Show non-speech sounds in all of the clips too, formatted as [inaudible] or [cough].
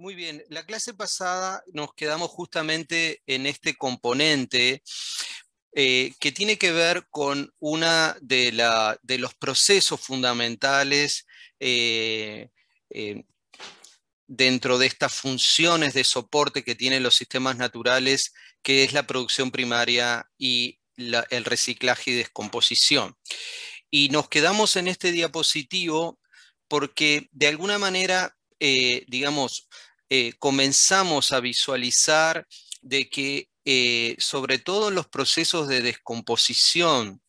Muy bien, la clase pasada nos quedamos justamente en este componente eh, que tiene que ver con uno de, los procesos fundamentales eh, eh, dentro de estas funciones de soporte que tienen los sistemas naturales, que es la producción primaria y el reciclaje y descomposición. Y nos quedamos en este diapositivo porque de alguna manera, digamos, eh, comenzamos a visualizar de que eh, sobre todo en los procesos de descomposición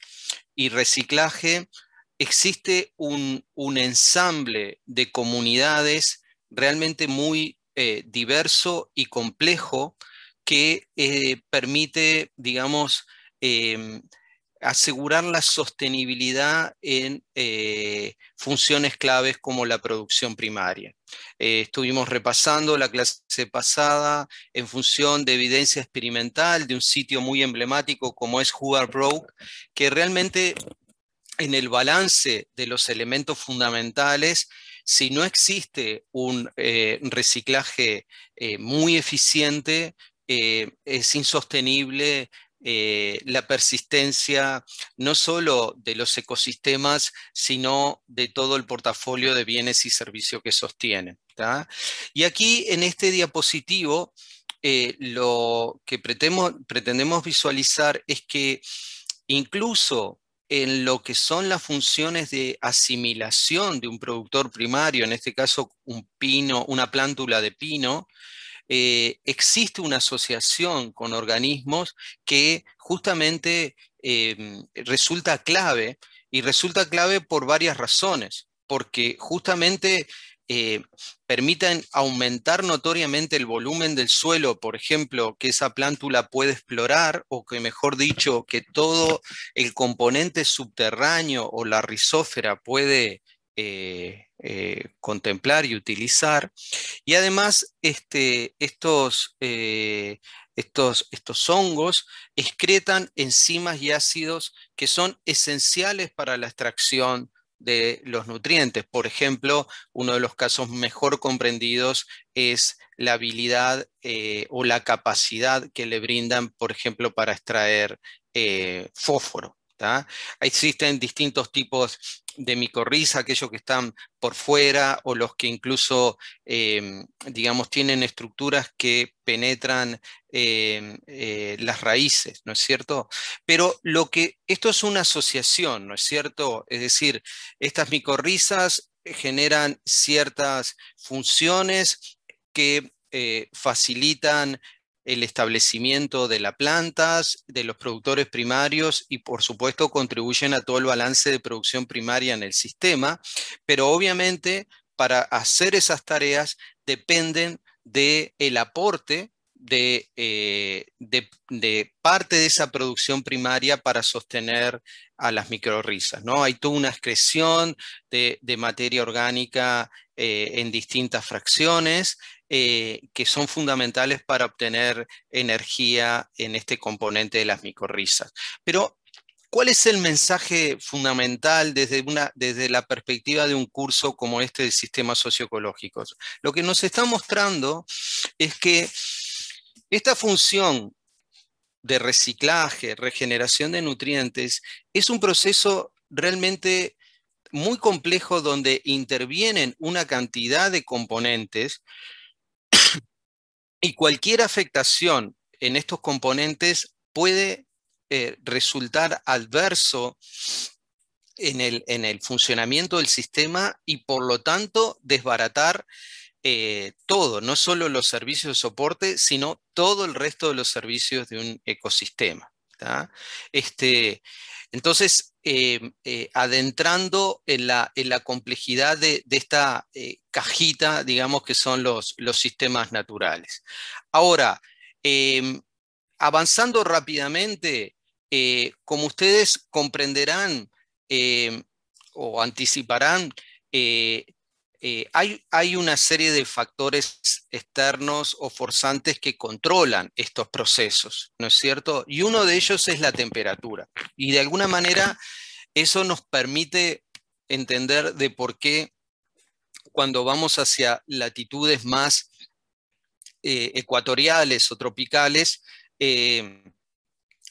y reciclaje existe un, ensamble de comunidades realmente muy eh, diverso y complejo que permite, digamos, em, asegurar la sostenibilidad en eh, funciones claves como la producción primaria. Eh, estuvimos repasando la clase pasada en función de evidencia experimental de un sitio muy emblemático como es Hubbard Brook, que realmente en el balance de los elementos fundamentales, si no existe un eh, reciclaje muy eficiente, es insostenible eh, la persistencia no solo de los ecosistemas, sino de todo el portafolio de bienes y servicios que sostienen. Y aquí en este diapositivo, eh, lo que pretendemos, pretendemos visualizar es que incluso en lo que son las funciones de asimilación de un productor primario, en este caso un pino, una plántula de pino, eh, existe una asociación con organismos que justamente em, resulta clave y resulta clave por varias razones, porque justamente eh, permiten aumentar notoriamente el volumen del suelo, por ejemplo, que esa plántula puede explorar, o que mejor dicho, que todo el componente subterráneo o la rizófera puede eh, eh, contemplar y utilizar. Y además, este, estos, eh, estos, estos hongos excretan enzimas y ácidos que son esenciales para la extracción de los nutrientes. Por ejemplo, uno de los casos mejor comprendidos es la habilidad eh, o la capacidad que le brindan, por ejemplo, para extraer fósforo. Existen distintos tipos de micorriza, aquellos que están por fuera o los que incluso, em, digamos, tienen estructuras que penetran em, eh, las raíces, ¿no es cierto? Pero lo que, esto es una asociación, ¿no es cierto? Es decir, estas micorrizas generan ciertas funciones que eh, facilitan el establecimiento de las plantas, de los productores primarios y por supuesto contribuyen a todo el balance de producción primaria en el sistema, pero obviamente para hacer esas tareas dependen del el aporte eh, de, de, parte de esa producción primaria para sostener a las micorrizas ¿no? Hay toda una excreción de, materia orgánica eh, en distintas fracciones eh, que son fundamentales para obtener energía en este componente de las micorrizas. Pero, ¿cuál es el mensaje fundamental desde, una, desde la perspectiva de un curso como este de sistemas socioecológicos? Lo que nos está mostrando es que esta función de reciclaje, regeneración de nutrientes, es un proceso realmente muy complejo donde intervienen una cantidad de componentes y cualquier afectación en estos componentes puede eh, resultar adverso en el, funcionamiento del sistema y por lo tanto desbaratar eh, todo, no solo los servicios de soporte, sino todo el resto de los servicios de un ecosistema. Este, entonces, eh, adentrando en la, complejidad de, de esta digamos, que son los, los sistemas naturales. Ahora, em, avanzando rápidamente, eh, como ustedes comprenderán em, o anticiparán, eh, eh, hay, hay, una serie de factores externos o forzantes que controlan estos procesos, ¿no es cierto? Y uno de ellos es la temperatura. Y de alguna manera eso nos permite entender de por qué cuando vamos hacia latitudes más eh, ecuatoriales o tropicales, eh,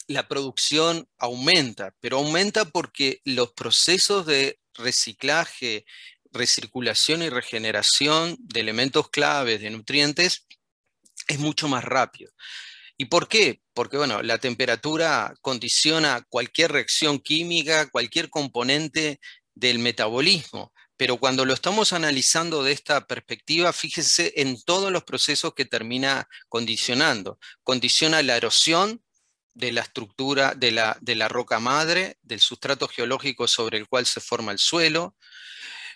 la producción aumenta, pero aumenta porque los procesos de reciclaje, recirculación y regeneración de elementos claves, de nutrientes, es mucho más rápido. ¿Y por qué? Porque bueno, la temperatura condiciona cualquier reacción química, cualquier componente del metabolismo pero cuando lo estamos analizando de esta perspectiva, fíjense en todos los procesos que termina condicionando. Condiciona la erosión de la estructura de la, de la roca madre, del sustrato geológico sobre el cual se forma el suelo,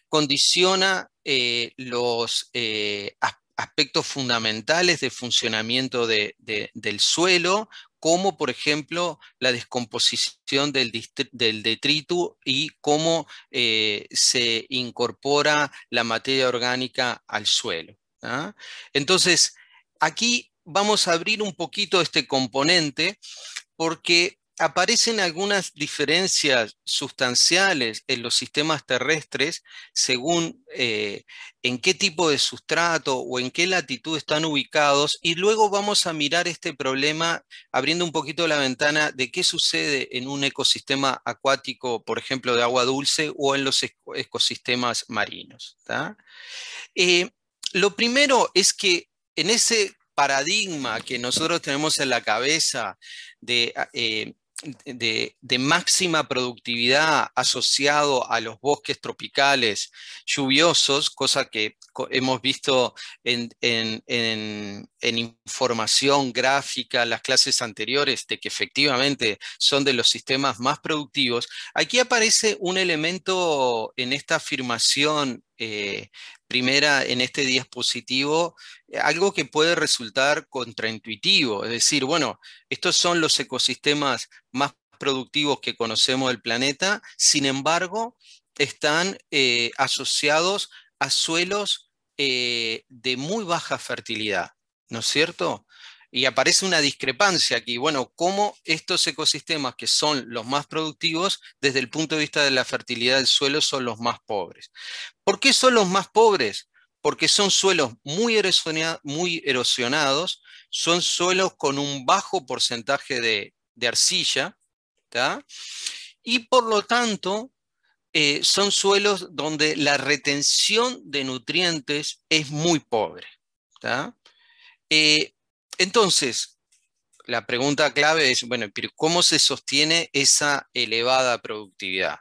condiciona eh, los eh, aspectos fundamentales de funcionamiento del suelo, como por ejemplo la descomposición del, del y cómo eh, se incorpora la materia orgánica al suelo. ¿ah? Entonces, aquí vamos a abrir un poquito este componente porque aparecen algunas diferencias sustanciales en los sistemas terrestres según eh, en qué tipo de sustrato o en qué latitud están ubicados y luego vamos a mirar este problema abriendo un poquito la ventana de qué sucede en un ecosistema acuático, por ejemplo, de agua dulce o en los ecosistemas marinos. Eh, lo primero es que en ese paradigma que nosotros tenemos en la cabeza de eh, de, máxima productividad asociado a los bosques tropicales lluviosos, cosa que hemos visto en, en, en, en, información gráfica, las clases anteriores, de que efectivamente son de los sistemas más productivos, aquí aparece un elemento en esta afirmación eh, primera en este diapositivo, eh, algo que puede resultar contraintuitivo, es decir, bueno, estos son los ecosistemas más productivos que conocemos del planeta, sin embargo, están eh, asociados a suelos eh, de muy baja fertilidad, ¿no es cierto? y aparece una discrepancia aquí. Bueno, cómo estos ecosistemas que son los más productivos desde el punto de vista de la fertilidad del suelo son los más pobres. ¿Por qué son los más pobres? Porque son suelos muy, muy erosionados, son suelos con un bajo porcentaje de, arcilla, y por lo tanto eh, son suelos donde la retención de nutrientes es muy pobre. Entonces, la pregunta clave es, bueno, ¿cómo se sostiene esa elevada productividad?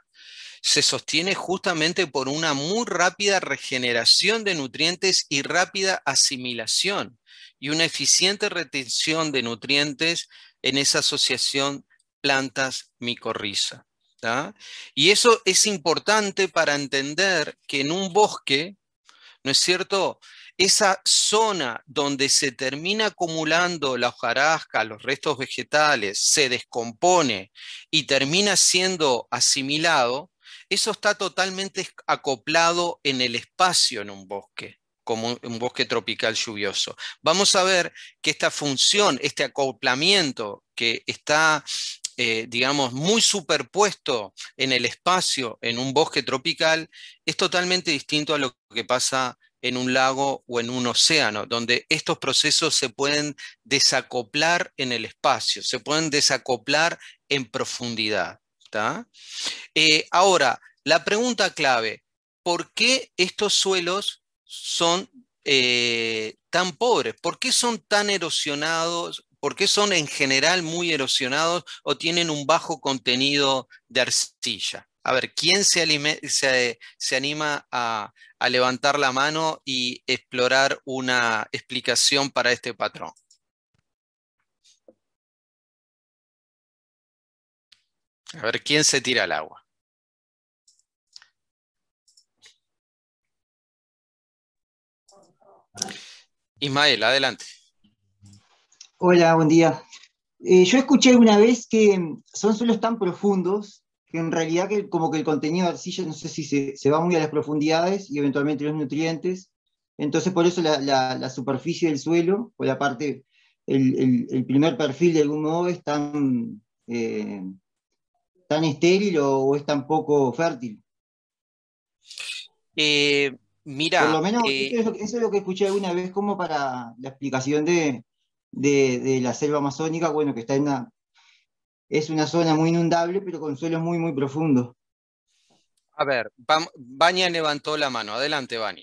Se sostiene justamente por una muy rápida regeneración de nutrientes y rápida asimilación y una eficiente retención de nutrientes en esa asociación plantas-micorriza. Y eso es importante para entender que en un bosque, ¿no es cierto? esa zona donde se termina acumulando la hojarasca, los restos vegetales, se descompone y termina siendo asimilado, eso está totalmente acoplado en el espacio en un bosque como un bosque tropical lluvioso. Vamos a ver que esta función, este acoplamiento que está eh, digamos, muy superpuesto en el espacio, en un bosque tropical, es totalmente distinto a lo que pasa en un lago o en un océano, donde estos procesos se pueden desacoplar en el espacio, se pueden desacoplar en profundidad. Eh, ahora, la pregunta clave, ¿por qué estos suelos son eh, tan pobres? ¿Por qué son tan erosionados? ¿Por qué son en general muy erosionados o tienen un bajo contenido de arcilla? A ver, ¿quién se, anima a, levantar la mano y explorar una explicación para este patrón? A ver, ¿quién se tira al agua? Ismael, adelante. Hola, buen día. Eh, yo escuché una vez que son suelos tan profundos que en realidad que como que el contenido de arcilla, no sé si se, va muy a las profundidades y eventualmente los nutrientes. Entonces por eso la, superficie del suelo, o la parte, el, primer perfil de algún modo es tan, eh, tan estéril o, es tan poco fértil. Eh, mira, por lo menos eh, eso, es lo, que escuché alguna vez como para la explicación de, la selva amazónica, bueno, que está en la es una zona muy inundable, pero con suelos muy, muy profundos. A ver, Baña levantó la mano. Adelante, Baña.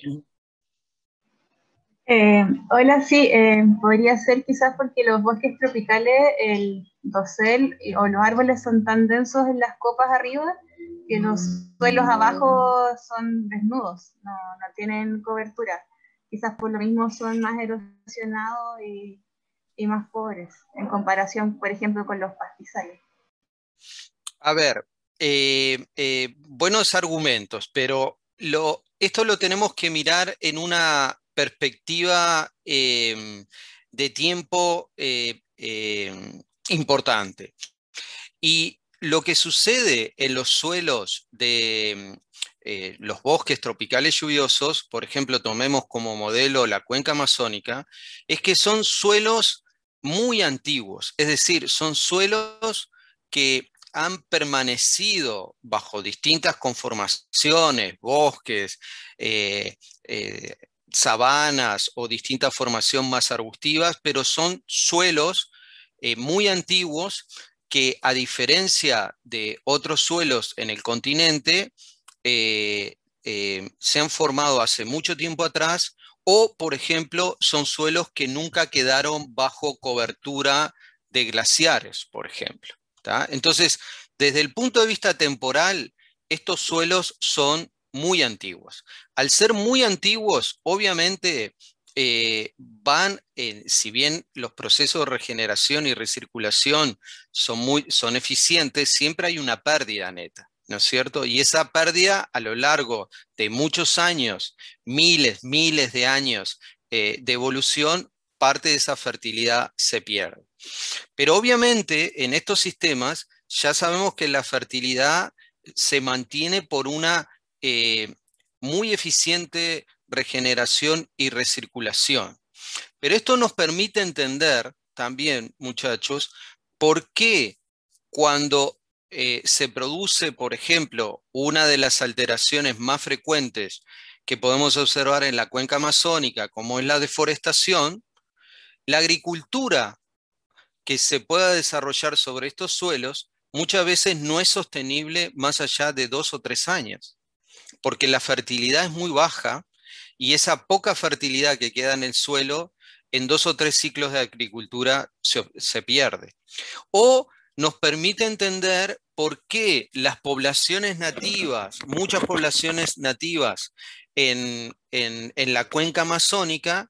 Eh, hola, sí, eh, podría ser quizás porque los bosques tropicales, el dosel o los árboles son tan densos en las copas arriba que los suelos abajo son desnudos, no, no tienen cobertura. Quizás por lo mismo son más erosionados y y más pobres en comparación, por ejemplo, con los pastizales. A ver, eh, eh, buenos argumentos, pero esto lo tenemos que mirar en una perspectiva em, de tiempo eh, em, importante. Y lo que sucede en los suelos de em, los bosques tropicales lluviosos, por ejemplo, tomemos como modelo la cuenca amazónica, es que son suelos muy antiguos, es decir, son suelos que han permanecido bajo distintas conformaciones, bosques, eh, eh, sabanas o distintas formaciones más arbustivas, pero son suelos eh, muy antiguos que a diferencia de otros suelos en el continente, se han formado hace mucho tiempo atrás o, por ejemplo, son suelos que nunca quedaron bajo cobertura de glaciares, por ejemplo. Entonces, desde el punto de vista temporal, estos suelos son muy antiguos. Al ser muy antiguos, obviamente eh, van, si bien los procesos de regeneración y recirculación son, muy, son eficientes, siempre hay una pérdida neta. ¿no es cierto? Y esa pérdida a lo largo de muchos años, miles, miles de años eh, de evolución, parte de esa fertilidad se pierde. Pero obviamente en estos sistemas ya sabemos que la fertilidad se mantiene por una eh, muy eficiente regeneración y recirculación. Pero esto nos permite entender también, muchachos, por qué cuando eh, se produce, por ejemplo, una de las alteraciones más frecuentes que podemos observar en la cuenca amazónica, como es la deforestación, la agricultura que se pueda desarrollar sobre estos suelos muchas veces no es sostenible más allá de dos o tres años, porque la fertilidad es muy baja y esa poca fertilidad que queda en el suelo en dos o tres ciclos de agricultura se, se pierde. O nos permite entender por qué las poblaciones nativas, muchas poblaciones nativas en, la cuenca amazónica,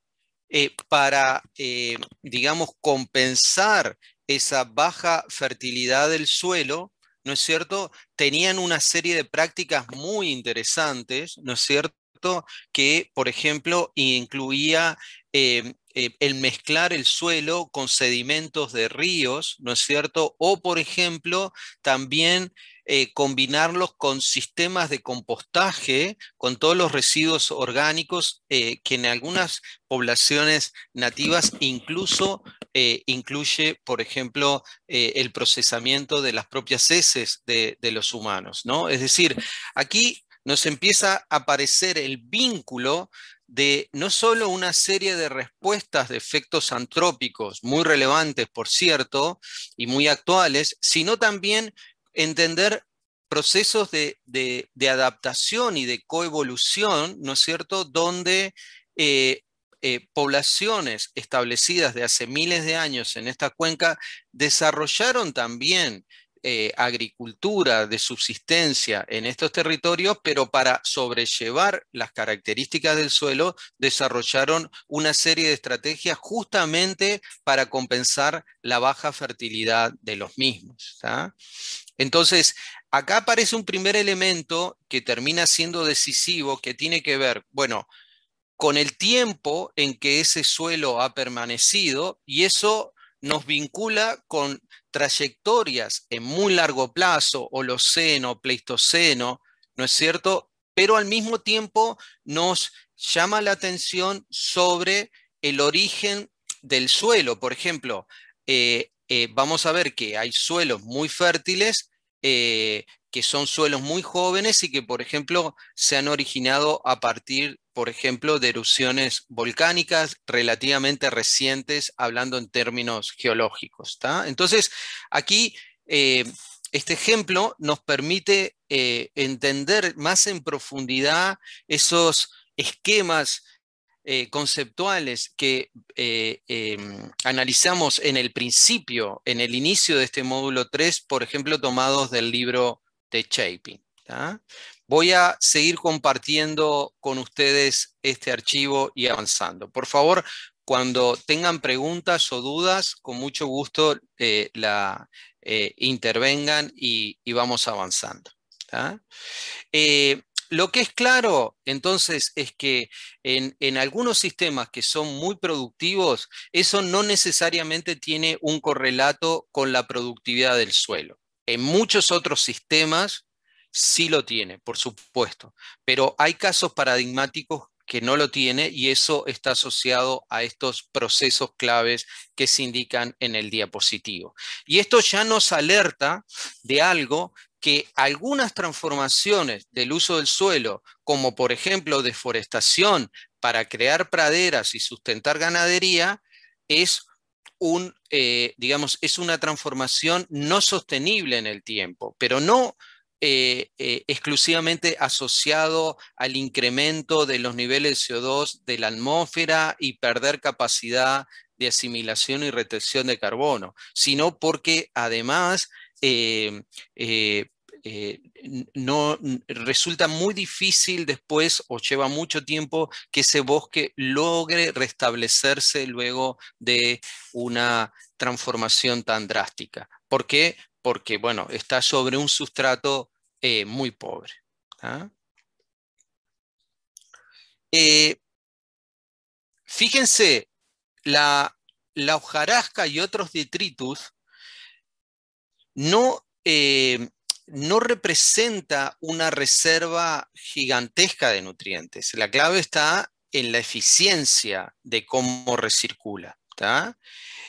eh, para, eh, digamos, compensar esa baja fertilidad del suelo, ¿no es cierto? Tenían una serie de prácticas muy interesantes, ¿no es cierto? que, por ejemplo, incluía eh, eh, el mezclar el suelo con sedimentos de ríos, ¿no es cierto? O, por ejemplo, también eh, combinarlos con sistemas de compostaje, con todos los residuos orgánicos eh, que en algunas poblaciones nativas incluso incluye, por ejemplo, el procesamiento de las propias heces de, de los humanos. ¿no? Es decir, aquí nos empieza a aparecer el vínculo de no solo una serie de respuestas de efectos antrópicos, muy relevantes, por cierto, y muy actuales, sino también entender procesos de, adaptación y de coevolución, ¿no es cierto?, donde eh, eh, poblaciones establecidas de hace miles de años en esta cuenca desarrollaron también eh, agricultura de subsistencia en estos territorios, pero para sobrellevar las características del suelo desarrollaron una serie de estrategias justamente para compensar la baja fertilidad de los mismos. Entonces, acá aparece un primer elemento que termina siendo decisivo, que tiene que ver, bueno, con el tiempo en que ese suelo ha permanecido y eso nos vincula con trayectorias en muy largo plazo, Holoceno, Pleistoceno, ¿no es cierto? Pero al mismo tiempo nos llama la atención sobre el origen del suelo. Por ejemplo, eh, eh, vamos a ver que hay suelos muy fértiles eh, que son suelos muy jóvenes y que, por ejemplo, se han originado a partir, por ejemplo, de erupciones volcánicas relativamente recientes, hablando en términos geológicos. Entonces, aquí eh, este ejemplo nos permite eh, entender más en profundidad esos esquemas eh, conceptuales que eh, em, analizamos en el principio, en el inicio de este módulo 3, por ejemplo, tomados del libro de Chapin. Voy a seguir compartiendo con ustedes este archivo y avanzando. Por favor, cuando tengan preguntas o dudas, con mucho gusto eh, la intervengan y, vamos avanzando. Lo que es claro, entonces, es que en, algunos sistemas que son muy productivos, eso no necesariamente tiene un correlato con la productividad del suelo. En muchos otros sistemas sí lo tiene, por supuesto, pero hay casos paradigmáticos que no lo tiene y eso está asociado a estos procesos claves que se indican en el diapositivo. Y esto ya nos alerta de algo que algunas transformaciones del uso del suelo, como por ejemplo deforestación para crear praderas y sustentar ganadería, es un, eh, digamos, es una transformación no sostenible en el tiempo, pero no eh, eh, exclusivamente asociado al incremento de los niveles de CO2 de la atmósfera y perder capacidad de asimilación y retención de carbono, sino porque además eh, eh, eh, no resulta muy difícil después o lleva mucho tiempo que ese bosque logre restablecerse luego de una transformación tan drástica. ¿Por qué? Porque bueno, está sobre un sustrato muy pobre. ¿ah? fíjense, la, la hojarasca y otros detritus eh, no, representa una reserva gigantesca de nutrientes. La clave está en la eficiencia de cómo recircula.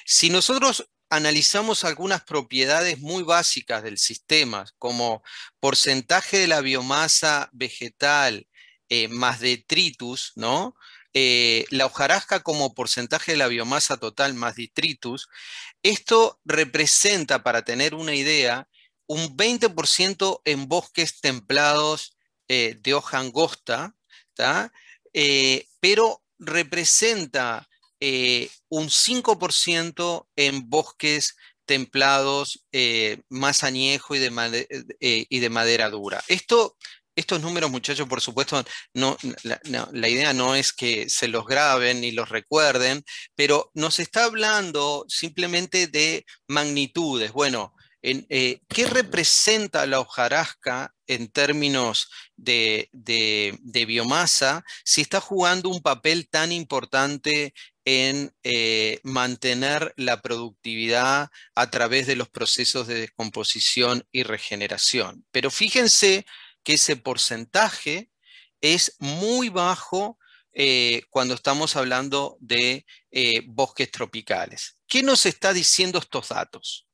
Si nosotros analizamos algunas propiedades muy básicas del sistema, como porcentaje de la biomasa vegetal eh, más detritus, ¿no? Eh, la hojarasca como porcentaje de la biomasa total más detritus, esto representa, para tener una idea, un 20% en bosques templados eh, de hoja angosta, eh, pero representa un 5% en bosques templados, más añejo y de, y de, madera dura. Esto estos números, muchachos, por supuesto, no, la, idea no es que se los graben ni los recuerden, pero nos está hablando simplemente de magnitudes. Bueno, en, eh, ¿qué representa la hojarasca en términos de, biomasa si está jugando un papel tan importante en eh, mantener la productividad a través de los procesos de descomposición y regeneración? Pero fíjense que ese porcentaje es muy bajo eh, cuando estamos hablando de eh, bosques tropicales. ¿Qué nos está diciendo estos datos?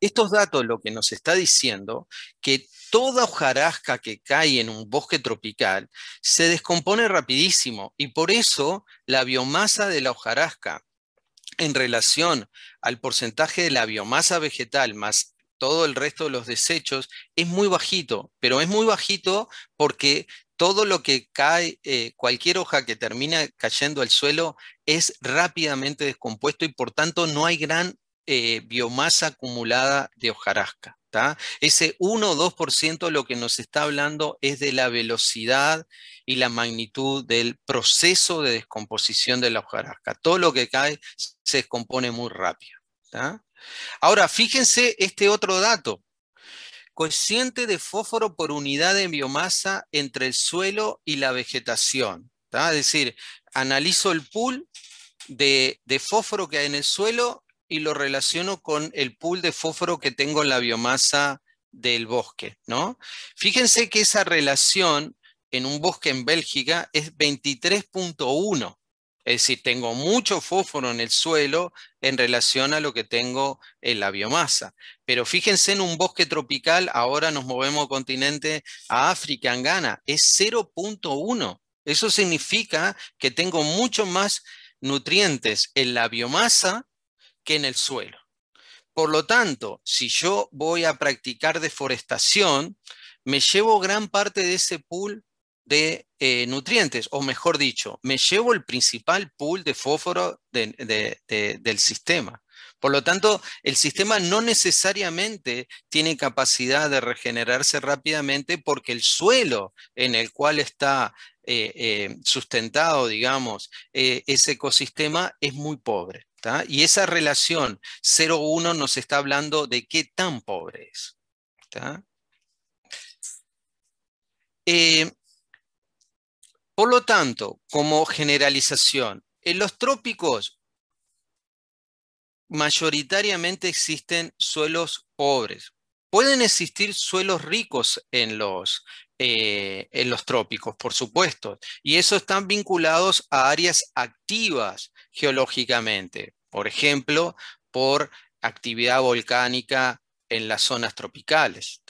Estos datos lo que nos está diciendo que toda hojarasca que cae en un bosque tropical se descompone rapidísimo y por eso la biomasa de la hojarasca en relación al porcentaje de la biomasa vegetal más todo el resto de los desechos, es muy bajito, pero es muy bajito porque todo lo que cae, eh, cualquier hoja que termina cayendo al suelo es rápidamente descompuesto y por tanto no hay gran eh, biomasa acumulada de hojarasca. Ese 1 o 2% lo que nos está hablando es de la velocidad y la magnitud del proceso de descomposición de la hojarasca. Todo lo que cae se descompone muy rápido. Ahora, fíjense este otro dato. Coeficiente de fósforo por unidad de biomasa entre el suelo y la vegetación. Es decir, analizo el pool de, fósforo que hay en el suelo y lo relaciono con el pool de fósforo que tengo en la biomasa del bosque, ¿no? Fíjense que esa relación en un bosque en Bélgica es 23.1. Es decir, tengo mucho fósforo en el suelo en relación a lo que tengo en la biomasa. Pero fíjense en un bosque tropical, ahora nos movemos continente a África, en Ghana, es 0.1. Eso significa que tengo mucho más nutrientes en la biomasa que en el suelo. Por lo tanto, si yo voy a practicar deforestación, me llevo gran parte de ese pool de eh, nutrientes, o mejor dicho, me llevo el principal pool de fósforo del sistema. Por lo tanto, el sistema no necesariamente tiene capacidad de regenerarse rápidamente porque el suelo en el cual está eh, eh, sustentado, digamos, ese ecosistema es muy pobre. Y esa relación 0-1 nos está hablando de qué tan pobre es. Por lo tanto, como generalización, en los trópicos mayoritariamente existen suelos pobres. Pueden existir suelos ricos en los, eh, en los trópicos, por supuesto, y eso están vinculados a áreas activas geológicamente, por ejemplo, por actividad volcánica en las zonas tropicales.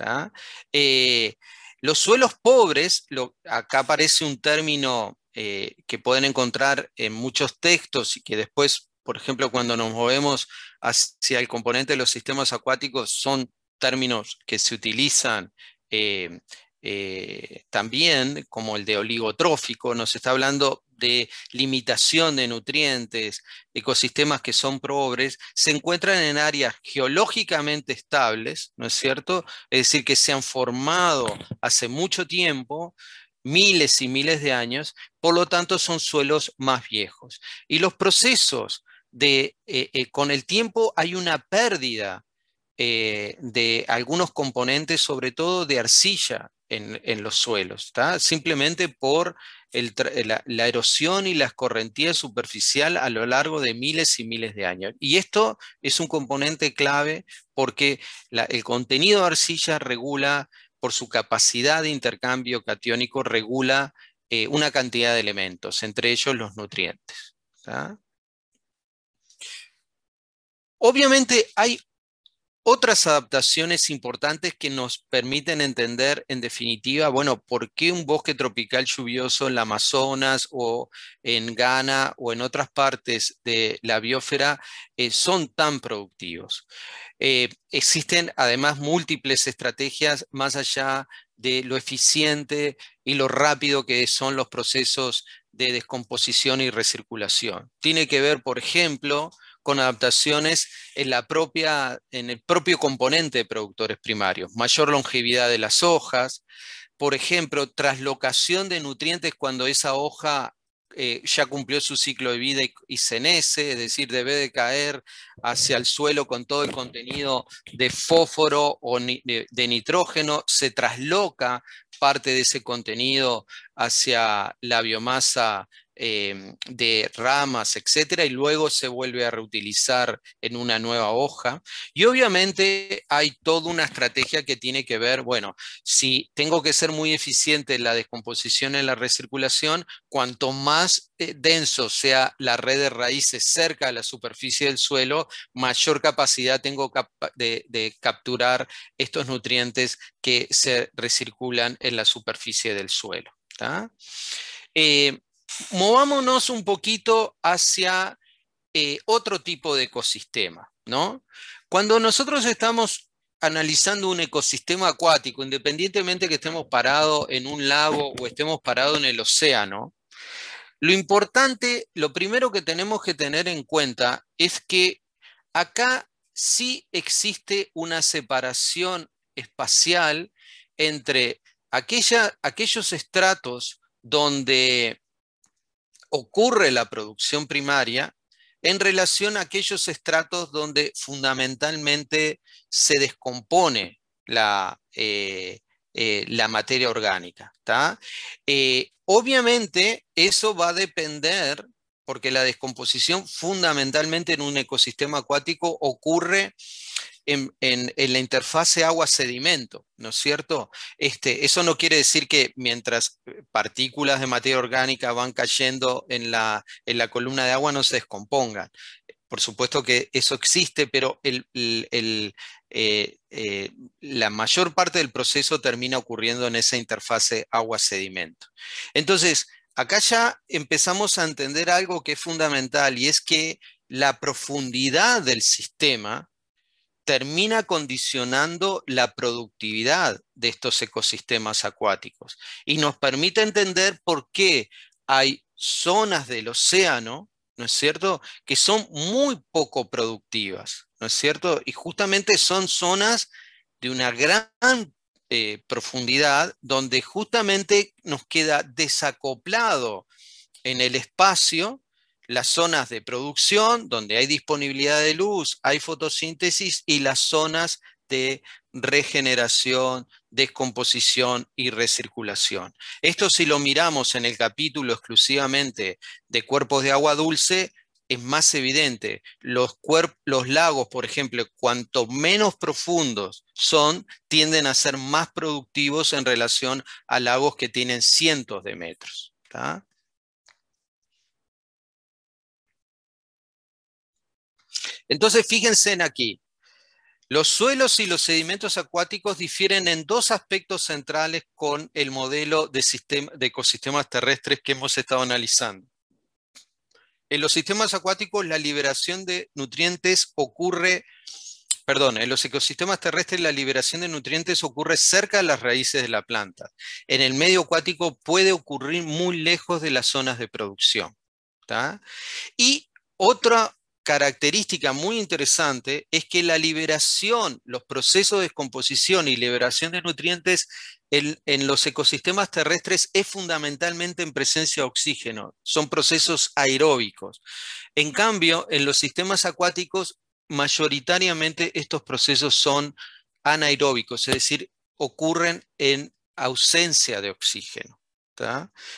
Los suelos pobres, acá aparece un término eh, que pueden encontrar en muchos textos y que después, por ejemplo, cuando nos movemos hacia el componente de los sistemas acuáticos, son términos que se utilizan eh, eh, también, como el de oligotrófico, nos está hablando de limitación de nutrientes, ecosistemas que son pobres, se encuentran en áreas geológicamente estables, ¿no es cierto? Es decir, que se han formado hace mucho tiempo, miles y miles de años, por lo tanto son suelos más viejos. Y los procesos de, eh, eh, con el tiempo hay una pérdida eh, de algunos componentes, sobre todo de arcilla en, los suelos, simplemente por eh, la, erosión y las correntías superficial a lo largo de miles y miles de años. Y esto es un componente clave porque el contenido de arcilla regula, por su capacidad de intercambio catiónico, regula eh, una cantidad de elementos, entre ellos los nutrientes. Obviamente hay otras adaptaciones importantes que nos permiten entender, en definitiva, bueno, por qué un bosque tropical lluvioso en la Amazonas o en Ghana o en otras partes de la biósfera eh, son tan productivos. Eh, existen además múltiples estrategias más allá de lo eficiente y lo rápido que son los procesos de descomposición y recirculación. Tiene que ver, por ejemplo, con adaptaciones en, la propia, en el propio componente de productores primarios, mayor longevidad de las hojas, por ejemplo, traslocación de nutrientes cuando esa hoja eh, ya cumplió su ciclo de vida y, se es decir, debe de caer hacia el suelo con todo el contenido de fósforo o de, nitrógeno, se trasloca parte de ese contenido hacia la biomasa Em, de ramas, etcétera, y luego se vuelve a reutilizar en una nueva hoja. Y obviamente hay toda una estrategia que tiene que ver, bueno, si tengo que ser muy eficiente en la descomposición en la recirculación, cuanto más eh, denso sea la red de raíces cerca de la superficie del suelo, mayor capacidad tengo de, capturar estos nutrientes que se recirculan en la superficie del suelo. Eh, movámonos un poquito hacia eh, otro tipo de ecosistema, ¿no? Cuando nosotros estamos analizando un ecosistema acuático, independientemente que estemos parados en un lago o estemos parados en el océano, lo importante, lo primero que tenemos que tener en cuenta es que acá sí existe una separación espacial entre aquellos estratos donde ocurre la producción primaria en relación a aquellos estratos donde fundamentalmente se descompone la, eh, eh, materia orgánica. Eh, obviamente eso va a depender, porque la descomposición fundamentalmente en un ecosistema acuático ocurre en, la interfase agua-sedimento, ¿no es cierto? Este, eso no quiere decir que mientras eh, partículas de materia orgánica van cayendo en la, columna de agua no se descompongan. Por supuesto que eso existe, pero eh, eh, la mayor parte del proceso termina ocurriendo en esa interfase agua-sedimento. Entonces, acá ya empezamos a entender algo que es fundamental y es que la profundidad del sistema termina condicionando la productividad de estos ecosistemas acuáticos y nos permite entender por qué hay zonas del océano, ¿no es cierto?, que son muy poco productivas, ¿no es cierto? Y justamente son zonas de una gran eh, profundidad donde justamente nos queda desacoplado en el espacio las zonas de producción, donde hay disponibilidad de luz, hay fotosíntesis, y las zonas de regeneración, descomposición y recirculación. Esto si lo miramos en el capítulo exclusivamente de cuerpos de agua dulce, es más evidente. Los, los lagos, por ejemplo, cuanto menos profundos son, tienden a ser más productivos en relación a lagos que tienen cientos de metros. Entonces, fíjense en aquí. Los suelos y los sedimentos acuáticos difieren en dos aspectos centrales con el modelo de, sistema, de, ecosistemas terrestres que hemos estado analizando. En los sistemas acuáticos la liberación de nutrientes ocurre, perdón, en los ecosistemas terrestres la liberación de nutrientes ocurre cerca de las raíces de la planta. En el medio acuático puede ocurrir muy lejos de las zonas de producción. Y otra, característica muy interesante es que la liberación, los procesos de descomposición y liberación de nutrientes en, los ecosistemas terrestres es fundamentalmente en presencia de oxígeno, son procesos aeróbicos. En cambio, en los sistemas acuáticos, mayoritariamente estos procesos son anaeróbicos, es decir, ocurren en ausencia de oxígeno.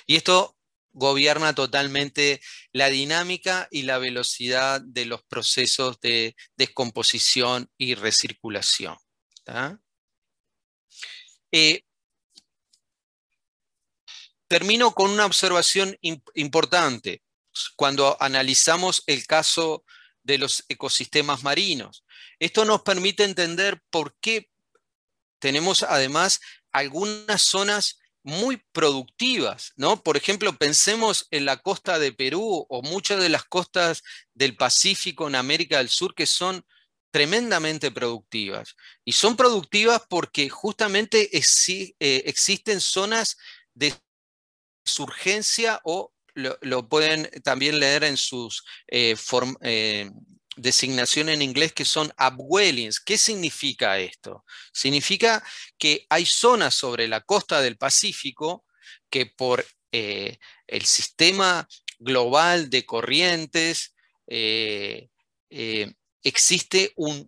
Y esto gobierna totalmente la dinámica y la velocidad de los procesos de descomposición y recirculación. Eh, termino con una observación importante cuando analizamos el caso de los ecosistemas marinos. Esto nos permite entender por qué tenemos además algunas zonas muy productivas, ¿no? Por ejemplo, pensemos en la costa de Perú o muchas de las costas del Pacífico en América del Sur que son tremendamente productivas. Y son productivas porque justamente eh, existen zonas de surgencia o lo, pueden también leer en sus eh, eh, designación en inglés que son upwellings. ¿Qué significa esto? Significa que hay zonas sobre la costa del Pacífico que por eh, el sistema global de corrientes eh, eh, existe un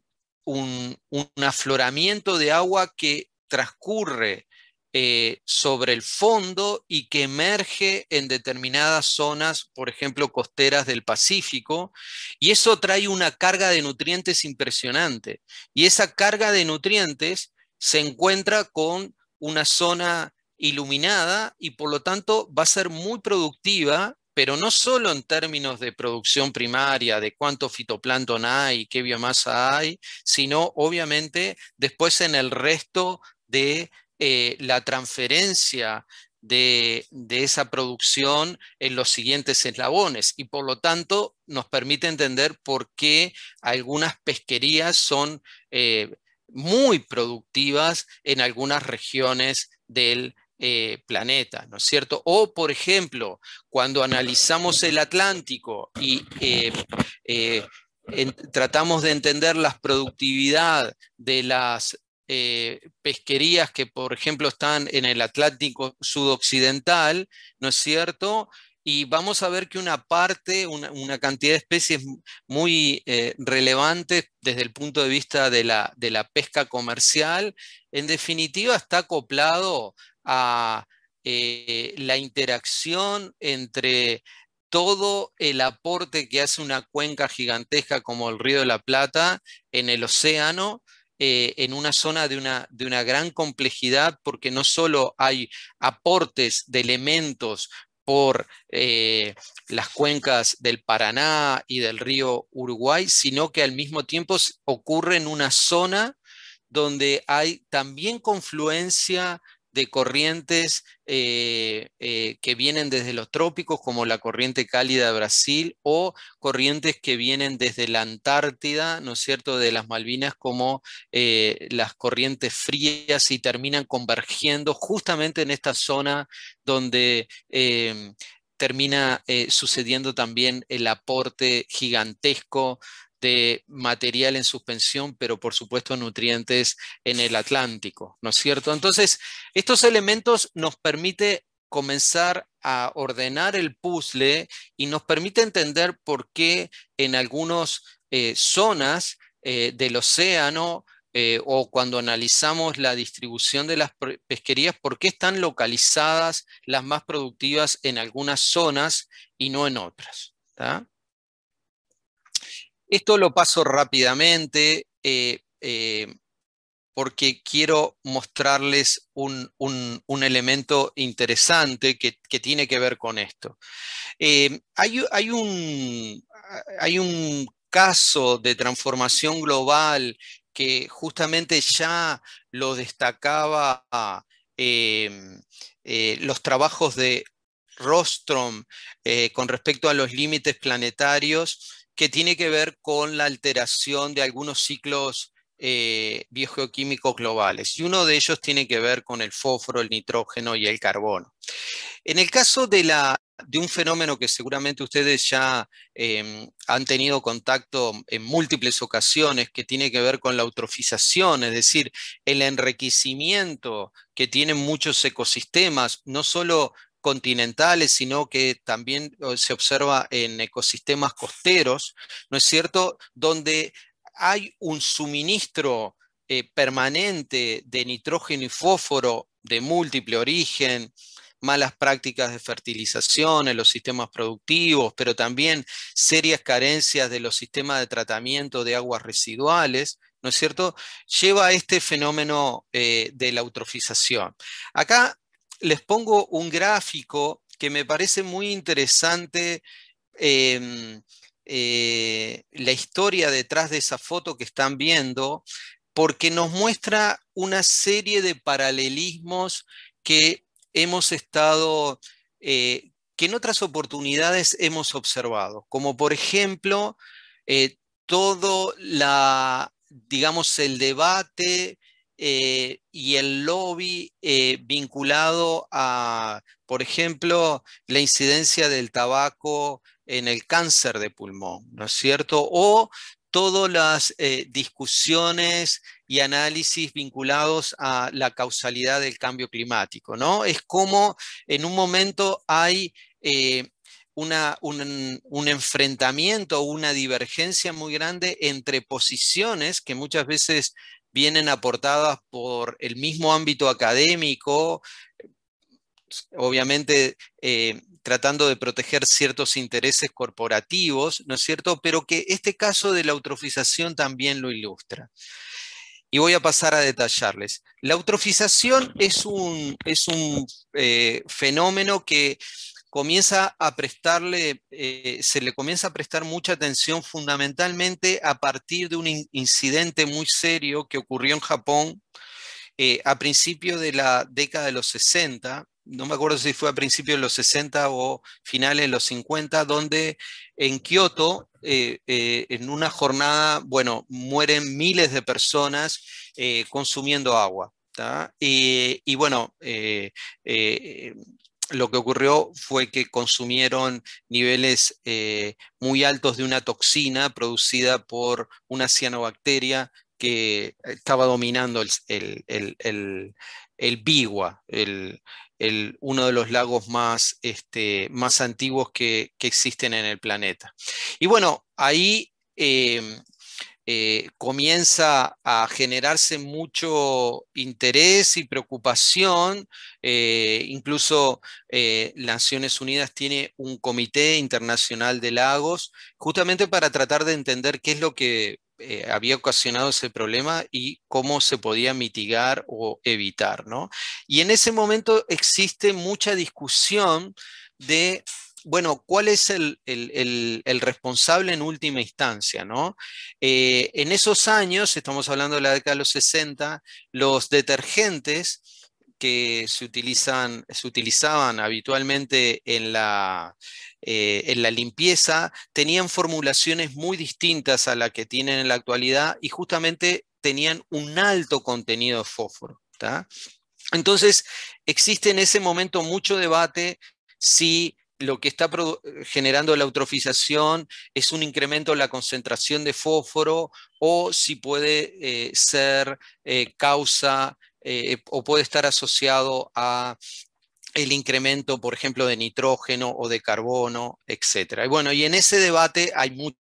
afloramiento de agua que transcurre eh, sobre el fondo y que emerge en determinadas zonas, por ejemplo, costeras del Pacífico, y eso trae una carga de nutrientes impresionante. Y esa carga de nutrientes se encuentra con una zona iluminada y por lo tanto va a ser muy productiva, pero no solo en términos de producción primaria, de cuánto fitoplancton hay, qué biomasa hay, sino obviamente después en el resto de eh, la transferencia de, esa producción en los siguientes eslabones y por lo tanto nos permite entender por qué algunas pesquerías son eh, muy productivas en algunas regiones del eh, planeta, ¿no es cierto? O, por ejemplo, cuando analizamos el Atlántico y tratamos de entender la productividad de las eh, pesquerías que, por ejemplo, están en el Atlántico Sudoccidental, ¿no es cierto? Y vamos a ver que una parte, una, cantidad de especies muy eh, relevantes desde el punto de vista de la, pesca comercial, en definitiva está acoplado a eh, la interacción entre todo el aporte que hace una cuenca gigantesca como el Río de la Plata en el océano eh, en una zona de una, gran complejidad porque no solo hay aportes de elementos por eh, las cuencas del Paraná y del río Uruguay, sino que al mismo tiempo ocurre en una zona donde hay también confluencia de corrientes eh, eh, que vienen desde los trópicos, como la corriente cálida de Brasil, o corrientes que vienen desde la Antártida, ¿no es cierto?, de las Malvinas, como eh, las corrientes frías y terminan convergiendo justamente en esta zona donde termina sucediendo también el aporte gigantesco de material en suspensión, pero por supuesto nutrientes en el Atlántico, ¿no es cierto? Entonces, estos elementos nos permite comenzar a ordenar el puzzle y nos permite entender por qué en algunas eh, zonas eh, del océano eh, o cuando analizamos la distribución de las pesquerías, por qué están localizadas las más productivas en algunas zonas y no en otras. Esto lo paso rápidamente eh, eh, porque quiero mostrarles un, elemento interesante que, tiene que ver con esto. Eh, hay, un, caso de transformación global que justamente ya lo destacaba los trabajos de Rostrom con respecto a los límites planetarios que tiene que ver con la alteración de algunos ciclos eh, biogeoquímicos globales. Y uno de ellos tiene que ver con el fósforo, el nitrógeno y el carbono. En el caso de, la, de un fenómeno que seguramente ustedes ya em, han tenido contacto en múltiples ocasiones, que tiene que ver con la eutrofización, es decir, el enriquecimiento que tienen muchos ecosistemas, no solo continentales, sino que también se observa en ecosistemas costeros, ¿no es cierto?, donde hay un suministro eh, permanente de nitrógeno y fósforo de múltiple origen, malas prácticas de fertilización en los sistemas productivos, pero también serias carencias de los sistemas de tratamiento de aguas residuales, ¿no es cierto?, lleva a este fenómeno eh, de la eutrofización. Acá les pongo un gráfico que me parece muy interesante. Em, eh, la historia detrás de esa foto que están viendo, porque nos muestra una serie de paralelismos que hemos estado, eh, que en otras oportunidades hemos observado, como por ejemplo, eh, todo la, digamos, el debate eh, y el lobby eh, vinculado a, por ejemplo, la incidencia del tabaco en el cáncer de pulmón, ¿no es cierto? O todas las eh, discusiones y análisis vinculados a la causalidad del cambio climático, ¿no? Es como en un momento hay un, un, enfrentamiento, una divergencia muy grande entre posiciones que muchas veces vienen aportadas por el mismo ámbito académico, obviamente eh, tratando de proteger ciertos intereses corporativos, ¿no es cierto? Pero que este caso de la eutrofización también lo ilustra. Y voy a pasar a detallarles. La eutrofización es un, es un eh, fenómeno que comienza a prestarle, eh, se le comienza a prestar mucha atención fundamentalmente a partir de un incidente muy serio que ocurrió en Japón eh, a principios de la década de los 60, no me acuerdo si fue a principios de los 60 o finales de los 50, donde en Kioto, eh, en una jornada, bueno, mueren miles de personas consumiendo agua. y, bueno, lo que ocurrió fue que consumieron niveles eh, muy altos de una toxina producida por una cianobacteria que eh, estaba dominando el, el, el, Bigua, uno de los lagos más, este, más antiguos que, existen en el planeta. Y bueno, ahí em, eh, comienza a generarse mucho interés y preocupación. Eh, incluso eh, Naciones Unidas tiene un comité internacional de lagos justamente para tratar de entender qué es lo que había ocasionado ese problema y cómo se podía mitigar o evitar. ¿no? Y en ese momento existe mucha discusión de bueno, ¿cuál es el, responsable en última instancia? Eh, en esos años, estamos hablando de la década de los 60, los detergentes que se, utilizan, se utilizaban habitualmente en la, eh, limpieza tenían formulaciones muy distintas a las que tienen en la actualidad y justamente tenían un alto contenido de fósforo. Entonces, existe en ese momento mucho debate si lo que está generando la eutrofización es un incremento en la concentración de fósforo o si puede eh, ser eh, causa eh, o puede estar asociado a el incremento, por ejemplo, de nitrógeno o de carbono, etc. Y bueno, y en ese debate hay mucho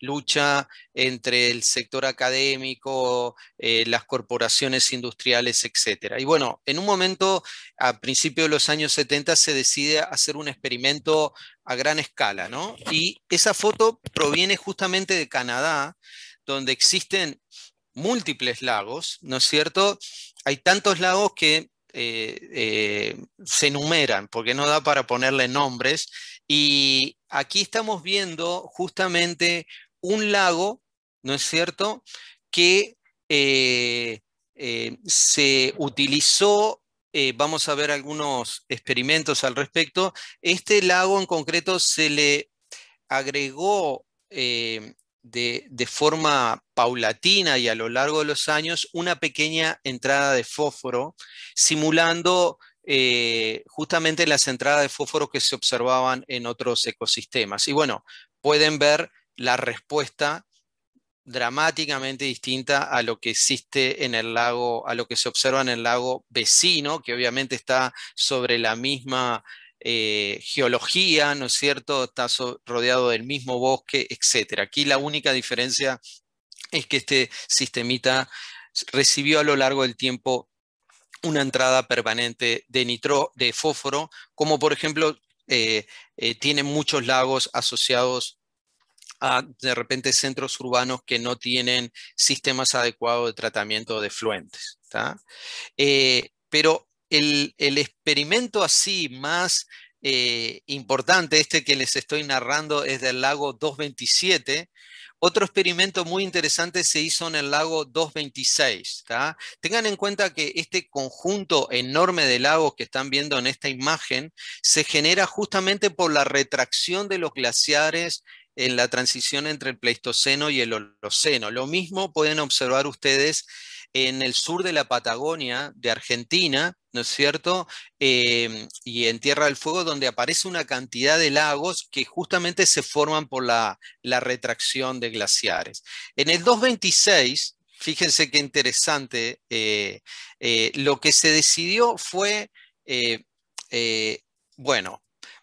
lucha entre el sector académico, eh, las corporaciones industriales, etc. Y bueno, en un momento, a principios de los años 70, se decide hacer un experimento a gran escala, ¿no? Y esa foto proviene justamente de Canadá, donde existen múltiples lagos, ¿no es cierto? Hay tantos lagos que eh, eh, se enumeran, porque no da para ponerle nombres, y aquí estamos viendo justamente un lago, ¿no es cierto?, que eh, eh, se utilizó, eh, vamos a ver algunos experimentos al respecto, este lago en concreto se le agregó de, de forma paulatina y a lo largo de los años una pequeña entrada de fósforo, simulando eh, justamente las entradas de fósforo que se observaban en otros ecosistemas. Y bueno, pueden ver la respuesta dramáticamente distinta a lo que existe en el lago, a lo que se observa en el lago vecino, que obviamente está sobre la misma eh, geología, ¿no es cierto? Está rodeado del mismo bosque, etc. Aquí la única diferencia es que este sistemita recibió a lo largo del tiempo una entrada permanente de, nitro, de fósforo, como por ejemplo eh, eh, tiene muchos lagos asociados a de repente centros urbanos que no tienen sistemas adecuados de tratamiento de fluentes. Eh, pero el, el, experimento así más importante, este que les estoy narrando, es del lago 227, otro experimento muy interesante se hizo en el lago 226. Tengan en cuenta que este conjunto enorme de lagos que están viendo en esta imagen se genera justamente por la retracción de los glaciares en la transición entre el Pleistoceno y el Holoceno. Lo mismo pueden observar ustedes en el sur de la Patagonia, de Argentina, ¿no es cierto? Em, y en Tierra del Fuego, donde aparece una cantidad de lagos que justamente se forman por la, retracción de glaciares. En el 226, fíjense qué interesante, eh, eh, lo que se decidió fue, eh, bueno,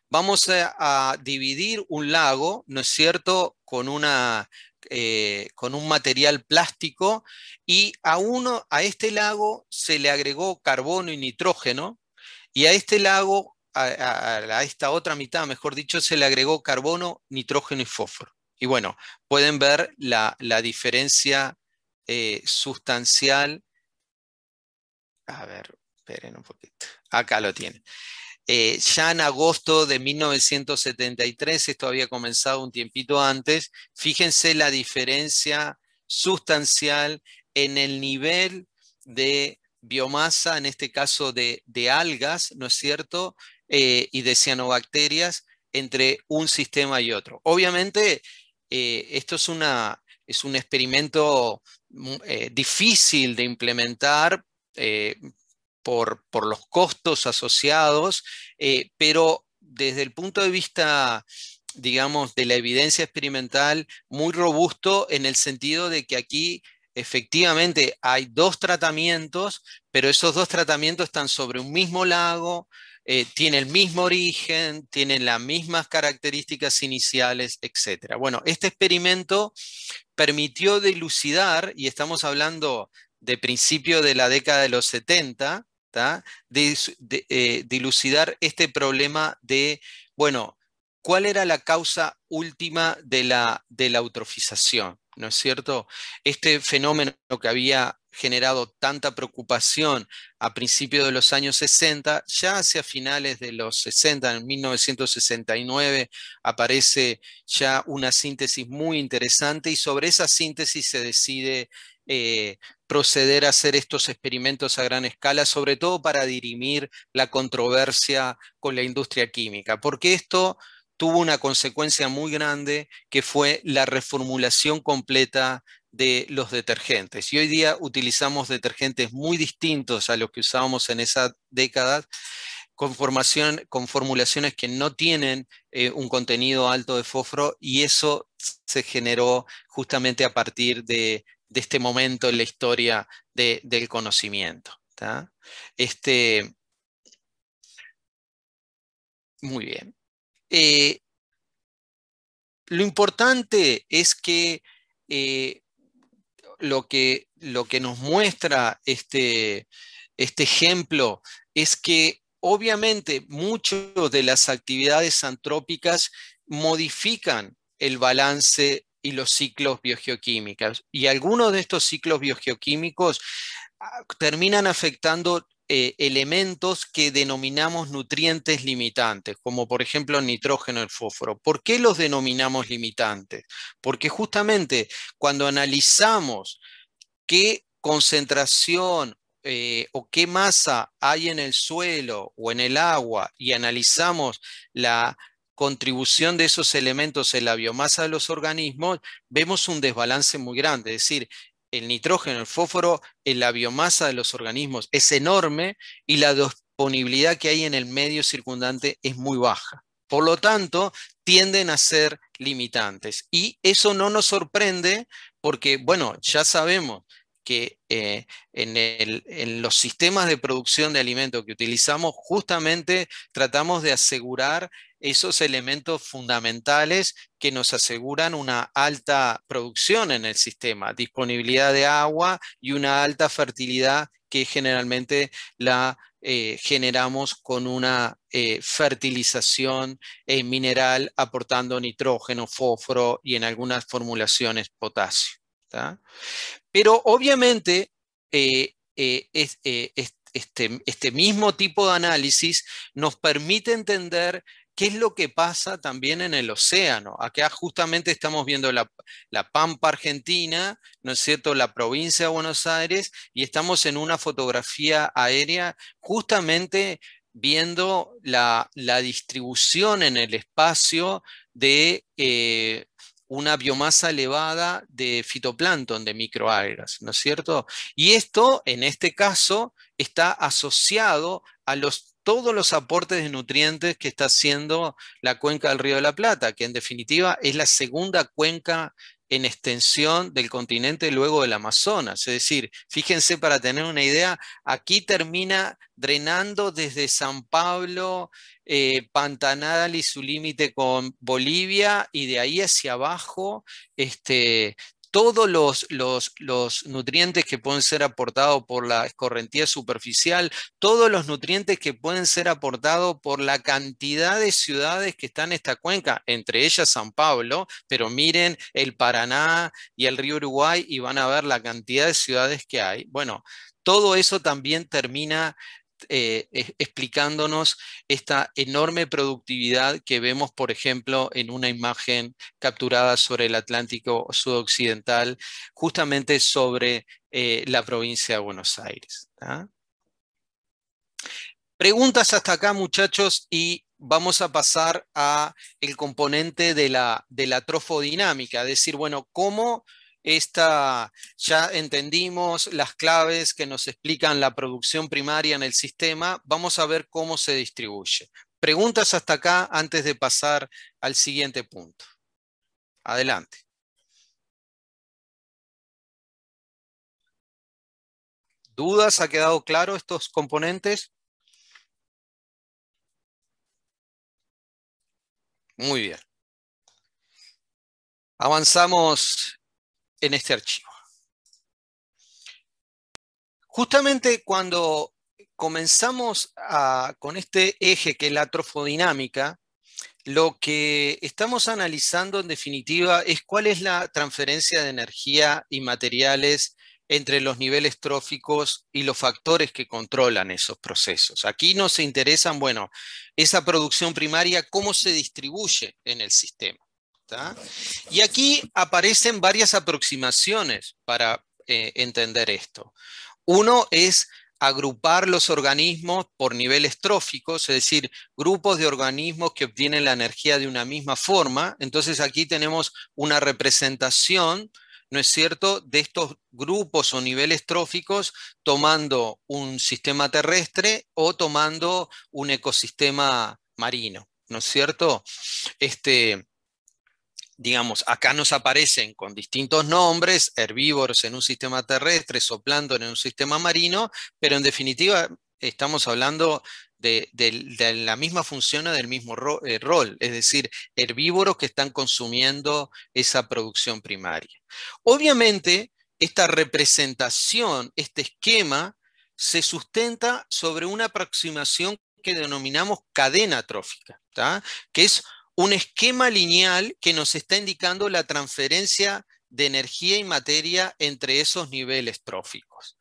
vamos a, dividir un lago, ¿no es cierto?, con una, eh, con un material plástico y a, uno, a este lago se le agregó carbono y nitrógeno y a este lago, a, esta otra mitad, mejor dicho, se le agregó carbono, nitrógeno y fósforo. Y bueno, pueden ver la, diferencia eh, sustancial. A ver, esperen un poquito. Acá lo tienen. Eh, ya en agosto de 1973, esto había comenzado un tiempito antes, fíjense la diferencia sustancial en el nivel de biomasa, en este caso de, algas, ¿no es cierto? Eh, y de cianobacterias entre un sistema y otro. Obviamente, eh, esto es, una, es un experimento mm, difícil de implementar por, los costos asociados, eh, pero desde el punto de vista digamos, de la evidencia experimental muy robusto en el sentido de que aquí efectivamente hay dos tratamientos, pero esos dos tratamientos están sobre un mismo lago, eh, tienen el mismo origen, tienen las mismas características iniciales, etc. Bueno, este experimento permitió dilucidar, y estamos hablando de principio de la década de los 70, de, eh, dilucidar este problema de, bueno, ¿cuál era la causa última de la, de la eutrofización? ¿No es cierto? Este fenómeno que había generado tanta preocupación a principios de los años 60, ya hacia finales de los 60, en 1969, aparece ya una síntesis muy interesante y sobre esa síntesis se decide eh, proceder a hacer estos experimentos a gran escala, sobre todo para dirimir la controversia con la industria química, porque esto tuvo una consecuencia muy grande que fue la reformulación completa de los detergentes. Y hoy día utilizamos detergentes muy distintos a los que usábamos en esa década, con, formación, con formulaciones que no tienen eh, un contenido alto de fósforo y eso se generó justamente a partir de de este momento en la historia del conocimiento. Este, muy bien. Eh, lo importante es que eh, lo que, lo que nos muestra este, este ejemplo es que obviamente muchas de las actividades antrópicas modifican el balance y los ciclos biogeoquímicos. Y algunos de estos ciclos biogeoquímicos ah, terminan afectando eh, elementos que denominamos nutrientes limitantes, como por ejemplo el nitrógeno, el fósforo. ¿Por qué los denominamos limitantes? Porque justamente cuando analizamos qué concentración eh, o qué masa hay en el suelo o en el agua y analizamos la, contribución de esos elementos en la biomasa de los organismos, vemos un desbalance muy grande. Es decir, el nitrógeno, el fósforo en la biomasa de los organismos es enorme y la disponibilidad que hay en el medio circundante es muy baja. Por lo tanto, tienden a ser limitantes. Y eso no nos sorprende porque, bueno, ya sabemos que eh, en, en, los sistemas de producción de alimentos que utilizamos, justamente tratamos de asegurar esos elementos fundamentales que nos aseguran una alta producción en el sistema, disponibilidad de agua y una alta fertilidad que generalmente la eh, generamos con una eh, fertilización eh, mineral aportando nitrógeno, fósforo y en algunas formulaciones potasio. Pero obviamente este, este mismo tipo de análisis nos permite entender ¿Qué es lo que pasa también en el océano? Acá justamente estamos viendo la, Pampa Argentina, ¿no es cierto? La provincia de Buenos Aires y estamos en una fotografía aérea justamente viendo la, distribución en el espacio de eh, una biomasa elevada de fitoplancton, de microalgas, ¿no es cierto? Y esto, en este caso, está asociado a los todos los aportes de nutrientes que está haciendo la cuenca del Río de la Plata, que en definitiva es la segunda cuenca en extensión del continente luego del Amazonas. Es decir, fíjense para tener una idea, aquí termina drenando desde San Pablo, eh, Pantanal y su límite con Bolivia, y de ahí hacia abajo este, todos los, nutrientes que pueden ser aportados por la escorrentía superficial, todos los nutrientes que pueden ser aportados por la cantidad de ciudades que están en esta cuenca, entre ellas San Pablo, pero miren el Paraná y el río Uruguay y van a ver la cantidad de ciudades que hay. Bueno, todo eso también termina eh, explicándonos esta enorme productividad que vemos, por ejemplo, en una imagen capturada sobre el Atlántico Sudoccidental, justamente sobre eh, la provincia de Buenos Aires. ¿ah? Preguntas hasta acá, muchachos, y vamos a pasar a el componente de la, de la trofodinámica, es decir, bueno, ¿cómo esta, ya entendimos las claves que nos explican la producción primaria en el sistema. Vamos a ver cómo se distribuye. Preguntas hasta acá antes de pasar al siguiente punto. Adelante. ¿Dudas? ¿Ha quedado claro estos componentes? Muy bien. Avanzamos en este archivo. Justamente cuando comenzamos con este eje que es la trofodinámica, lo que estamos analizando en definitiva es cuál es la transferencia de energía y materiales entre los niveles tróficos y los factores que controlan esos procesos. Aquí nos interesan, bueno, esa producción primaria, cómo se distribuye en el sistema. Y aquí aparecen varias aproximaciones para eh, entender esto. Uno es agrupar los organismos por niveles tróficos, es decir, grupos de organismos que obtienen la energía de una misma forma. Entonces aquí tenemos una representación, ¿no es cierto?, de estos grupos o niveles tróficos tomando un sistema terrestre o tomando un ecosistema marino, ¿no es cierto? Este, digamos, acá nos aparecen con distintos nombres, herbívoros en un sistema terrestre, soplando en un sistema marino, pero en definitiva estamos hablando de, la misma función o del mismo eh, rol, es decir, herbívoros que están consumiendo esa producción primaria. Obviamente, esta representación, este esquema, se sustenta sobre una aproximación que denominamos cadena trófica, que es un esquema lineal que nos está indicando la transferencia de energía y materia entre esos niveles tróficos.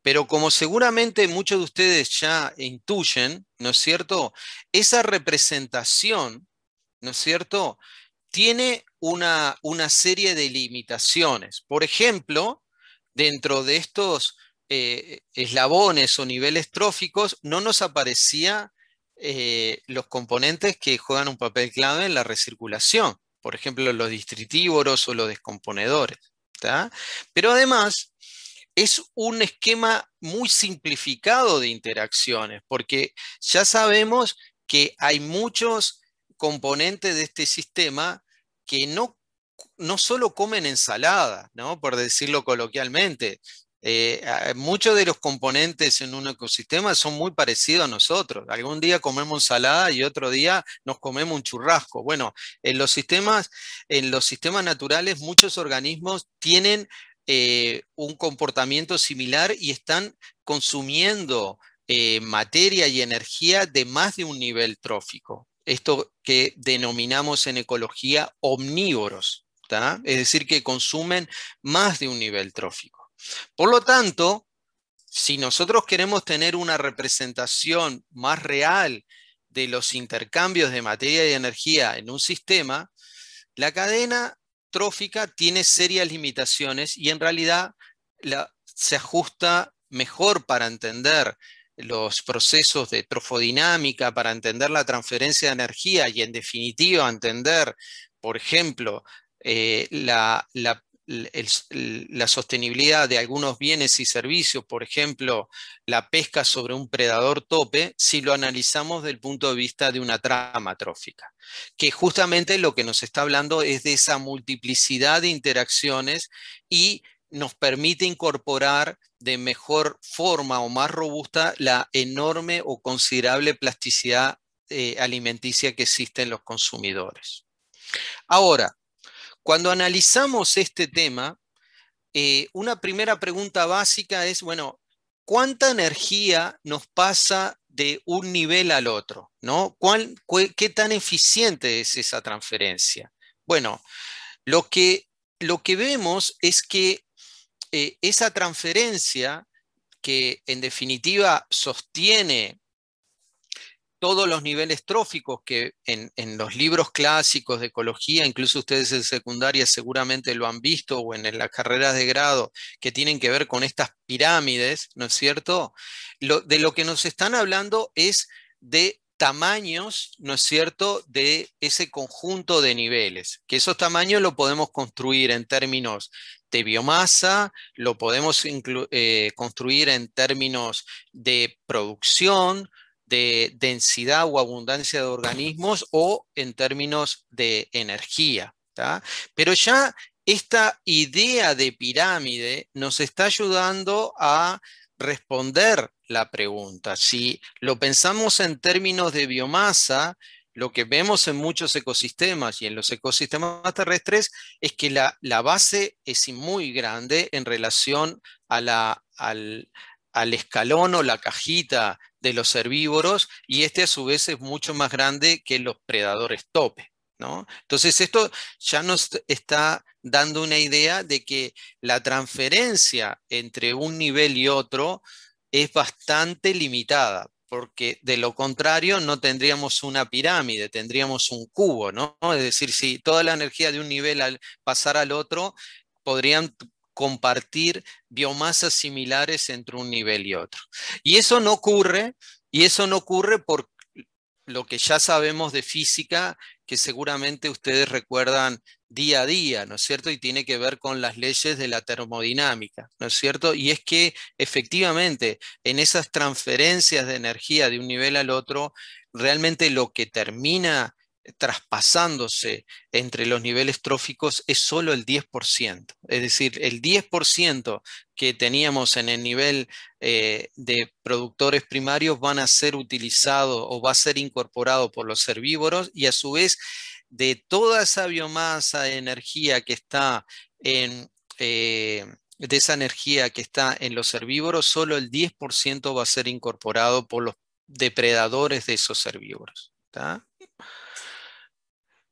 Pero como seguramente muchos de ustedes ya intuyen, ¿no es cierto? Esa representación, ¿no es cierto? Tiene una, serie de limitaciones. Por ejemplo, dentro de estos eh, eslabones o niveles tróficos, no nos aparecía eh, los componentes que juegan un papel clave en la recirculación, por ejemplo, los distritívoros o los descomponedores. Pero además, es un esquema muy simplificado de interacciones, porque ya sabemos que hay muchos componentes de este sistema que no, no solo comen ensalada, ¿no? por decirlo coloquialmente, eh, muchos de los componentes en un ecosistema son muy parecidos a nosotros. Algún día comemos ensalada y otro día nos comemos un churrasco. Bueno, en los sistemas, en los sistemas naturales muchos organismos tienen eh, un comportamiento similar y están consumiendo eh, materia y energía de más de un nivel trófico. Esto que denominamos en ecología omnívoros, es decir, que consumen más de un nivel trófico. Por lo tanto, si nosotros queremos tener una representación más real de los intercambios de materia y energía en un sistema, la cadena trófica tiene serias limitaciones y en realidad se ajusta mejor para entender los procesos de trofodinámica, para entender la transferencia de energía y en definitiva entender, por ejemplo, eh, la, la, la sostenibilidad de algunos bienes y servicios, por ejemplo, la pesca sobre un predador tope, si lo analizamos desde el punto de vista de una trama trófica, que justamente lo que nos está hablando es de esa multiplicidad de interacciones y nos permite incorporar de mejor forma o más robusta la enorme o considerable plasticidad eh, alimenticia que existe en los consumidores. Ahora, cuando analizamos este tema, eh, una primera pregunta básica es, bueno, ¿cuánta energía nos pasa de un nivel al otro? ¿Qué tan eficiente es esa transferencia? Bueno, lo que, lo que vemos es que eh, esa transferencia que en definitiva sostiene todos los niveles tróficos que en, los libros clásicos de ecología, incluso ustedes en secundaria seguramente lo han visto o en, las carreras de grado que tienen que ver con estas pirámides, ¿no es cierto? de lo que nos están hablando es de tamaños, ¿no es cierto?, de ese conjunto de niveles, que esos tamaños lo podemos construir en términos de biomasa, lo podemos eh, construir en términos de producción, de densidad o abundancia de organismos o en términos de energía. Pero ya esta idea de pirámide nos está ayudando a responder la pregunta. Si lo pensamos en términos de biomasa, lo que vemos en muchos ecosistemas y en los ecosistemas terrestres es que la, la base es muy grande en relación a la, al, al escalón o la cajita de los herbívoros y este a su vez es mucho más grande que los predadores tope. ¿no? Entonces esto ya nos está dando una idea de que la transferencia entre un nivel y otro es bastante limitada, porque de lo contrario no tendríamos una pirámide, tendríamos un cubo, ¿no? Es decir, si toda la energía de un nivel al pasar al otro, podrían compartir biomasas similares entre un nivel y otro. Y eso no ocurre, y eso no ocurre por lo que ya sabemos de física, que seguramente ustedes recuerdan día a día, ¿no es cierto? Y tiene que ver con las leyes de la termodinámica, ¿no es cierto? Y es que efectivamente en esas transferencias de energía de un nivel al otro, realmente lo que termina traspasándose entre los niveles tróficos es solo el 10%. Es decir, el 10% que teníamos en el nivel eh, de productores primarios van a ser utilizados o va a ser incorporado por los herbívoros y a su vez de toda esa biomasa de energía que está en... Eh, de esa energía que está en los herbívoros, solo el 10% va a ser incorporado por los depredadores de esos herbívoros.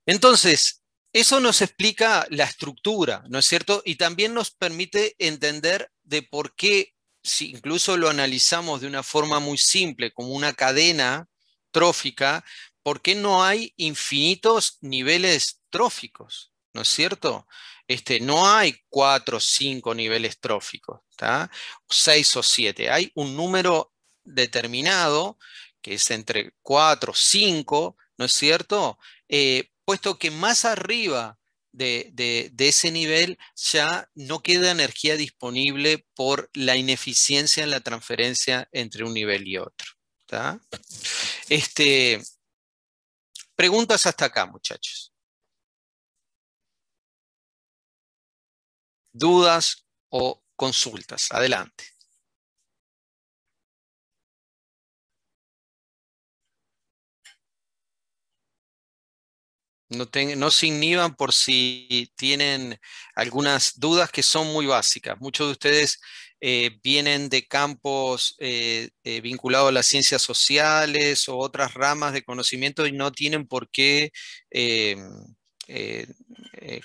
Entonces, eso nos explica la estructura, ¿no es cierto? Y también nos permite entender de por qué, si incluso lo analizamos de una forma muy simple, como una cadena trófica, ¿por qué no hay infinitos niveles tróficos? ¿No es cierto? Este, no hay cuatro o cinco niveles tróficos, ¿está? seis o siete. Hay un número determinado, que es entre cuatro o cinco, ¿no es cierto? Eh, puesto que más arriba de, ese nivel ya no queda energía disponible por la ineficiencia en la transferencia entre un nivel y otro. Este, preguntas hasta acá, muchachos. Dudas o consultas. Adelante. No, se inhiban por si tienen algunas dudas que son muy básicas. Muchos de ustedes eh, vienen de campos eh, eh, vinculados a las ciencias sociales o otras ramas de conocimiento y no tienen por qué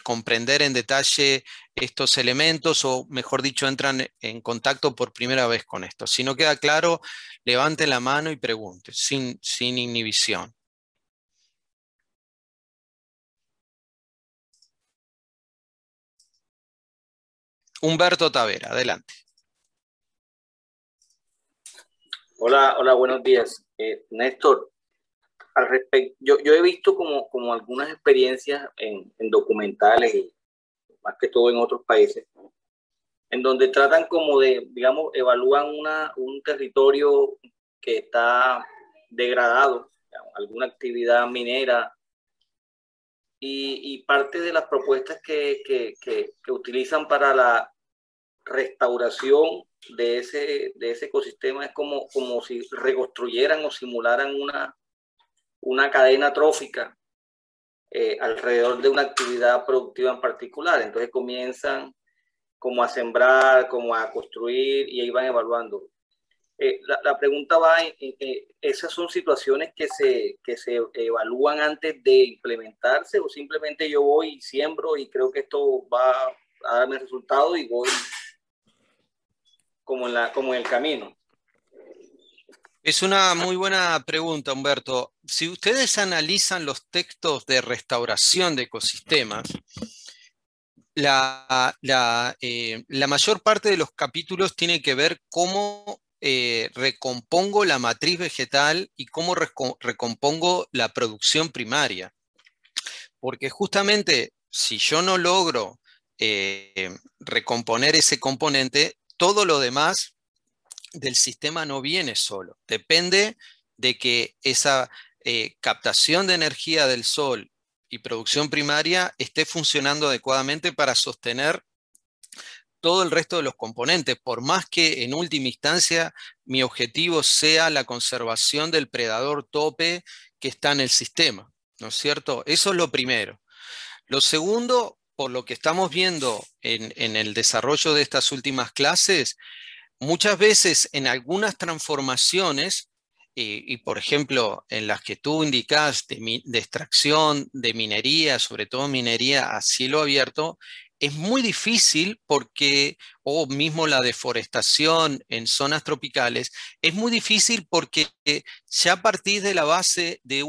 comprender en detalle estos elementos o, mejor dicho, entran en contacto por primera vez con esto. Si no queda claro, levante la mano y pregunte sin inhibición. Humberto Tavera, adelante. Hola, hola, buenos días. Eh, Néstor, al respecto, yo, he visto como, como algunas experiencias en, documentales más que todo en otros países, en donde tratan como de, digamos, evalúan un territorio que está degradado, alguna actividad minera, y, parte de las propuestas que, utilizan para la restauración de ese, de ese ecosistema es como, como si reconstruyeran o simularan una, una cadena trófica eh, alrededor de una actividad productiva en particular. Entonces comienzan como a sembrar, como a construir y ahí van evaluando. Eh, la, pregunta va, ¿esas son situaciones que se, se evalúan antes de implementarse o simplemente yo voy y siembro y creo que esto va a darme resultado y voy como en, la, como el camino? Es una muy buena pregunta, Humberto. Si ustedes analizan los textos de restauración de ecosistemas, la, la, eh, mayor parte de los capítulos tiene que ver cómo eh, recompongo la matriz vegetal y cómo recompongo la producción primaria. Porque justamente si yo no logro eh, recomponer ese componente, todo lo demás del sistema no viene solo. Depende de que esa eh, captación de energía del sol y producción primaria esté funcionando adecuadamente para sostener todo el resto de los componentes, por más que en última instancia mi objetivo sea la conservación del predador tope que está en el sistema, ¿no es cierto? Eso es lo primero. Lo segundo, por lo que estamos viendo en, el desarrollo de estas últimas clases, muchas veces en algunas transformaciones, eh, y, por ejemplo en las que tú indicas de extracción de minería, sobre todo minería a cielo abierto, es muy difícil porque, o mismo la deforestación en zonas tropicales, es muy difícil porque eh, ya partís de la base de,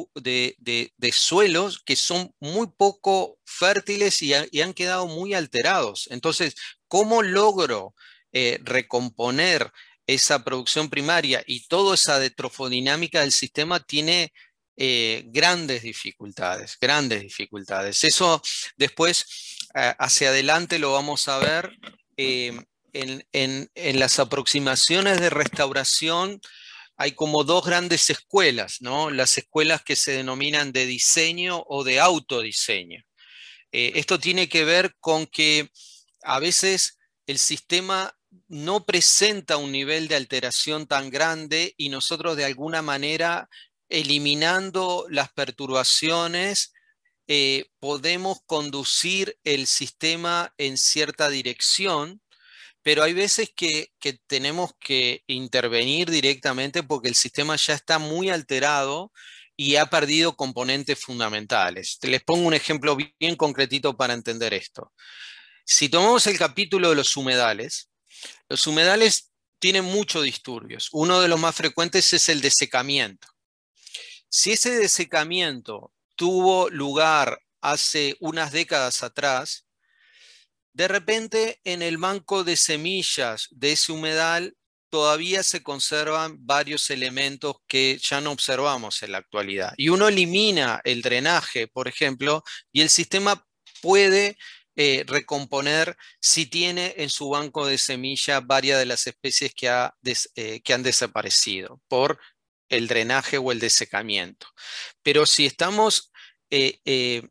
suelos que son muy poco fértiles y, han quedado muy alterados. Entonces, ¿cómo logro eh, recomponer esa producción primaria y toda esa detrofodinámica del sistema tiene eh, grandes dificultades, grandes dificultades. Eso después hacia adelante lo vamos a ver em, en, las aproximaciones de restauración. Hay como dos grandes escuelas, ¿no? Las escuelas que se denominan de diseño o de autodiseño. Eh, esto tiene que ver con que a veces el sistema no presenta un nivel de alteración tan grande y nosotros de alguna manera eliminando las perturbaciones eh, podemos conducir el sistema en cierta dirección, pero hay veces que, que, tenemos que intervenir directamente porque el sistema ya está muy alterado y ha perdido componentes fundamentales. Les pongo un ejemplo bien concretito para entender esto. Si tomamos el capítulo de los humedales, los humedales tienen muchos disturbios. Uno de los más frecuentes es el desecamiento. Si ese desecamiento tuvo lugar hace unas décadas atrás, de repente en el banco de semillas de ese humedal todavía se conservan varios elementos que ya no observamos en la actualidad. Y uno elimina el drenaje, por ejemplo, y el sistema puede eh, recomponer si tiene en su banco de semillas varias de las especies que, eh, que han desaparecido por el drenaje o el desecamiento. Pero si estamos eh, eh,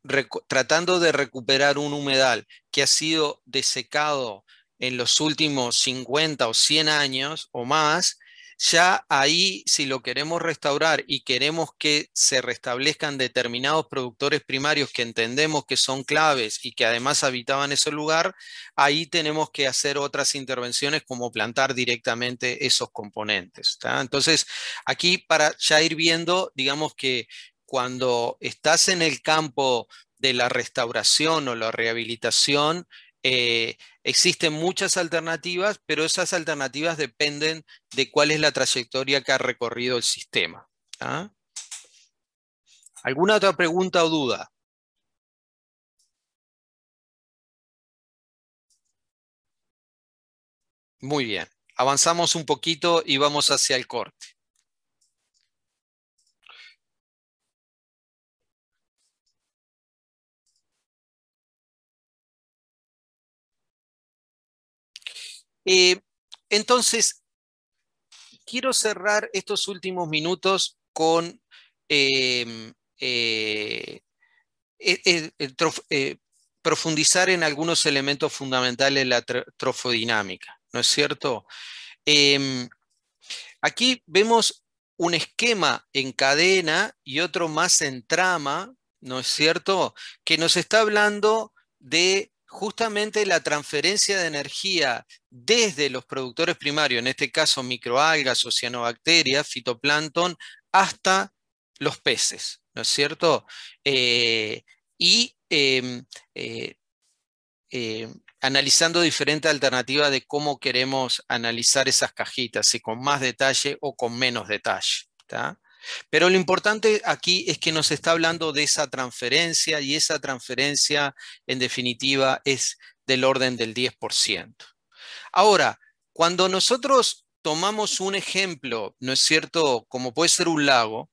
tratando de recuperar un humedal que ha sido desecado en los últimos 50 o 100 años o más, ya ahí si lo queremos restaurar y queremos que se restablezcan determinados productores primarios que entendemos que son claves y que además habitaban ese lugar, ahí tenemos que hacer otras intervenciones como plantar directamente esos componentes. Entonces, aquí para ya ir viendo, digamos que cuando estás en el campo de la restauración o la rehabilitación, eh, existen muchas alternativas, pero esas alternativas dependen de cuál es la trayectoria que ha recorrido el sistema. ¿ah? ¿Alguna otra pregunta o duda? Muy bien, avanzamos un poquito y vamos hacia el corte. Eh, entonces, quiero cerrar estos últimos minutos con em, eh, e, e, eh, profundizar en algunos elementos fundamentales de la trofodinámica, ¿no es cierto? Em, aquí vemos un esquema en cadena y otro más en trama, ¿no es cierto? Que nos está hablando de justamente la transferencia de energía desde los productores primarios, en este caso microalgas, oceanobacterias, fitoplancton, hasta los peces, ¿no es cierto? Eh, y em, eh, em, analizando diferentes alternativas de cómo queremos analizar esas cajitas, si con más detalle o con menos detalle. Pero lo importante aquí es que nos está hablando de esa transferencia y esa transferencia, en definitiva, es del orden del 10%. Ahora, cuando nosotros tomamos un ejemplo, ¿no es cierto?, como puede ser un lago,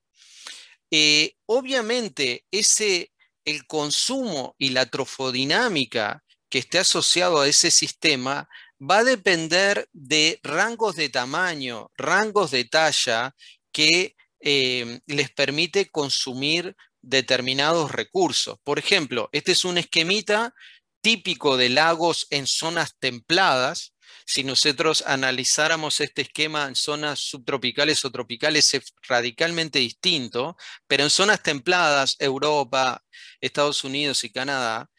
eh, obviamente ese, el consumo y la trofodinámica que esté asociado a ese sistema va a depender de rangos de tamaño, rangos de talla que eh, les permite consumir determinados recursos. Por ejemplo, este es un esquemita típico de lagos en zonas templadas. Si nosotros analizáramos este esquema en zonas subtropicales o tropicales es radicalmente distinto, pero en zonas templadas, Europa, Estados Unidos y Canadá,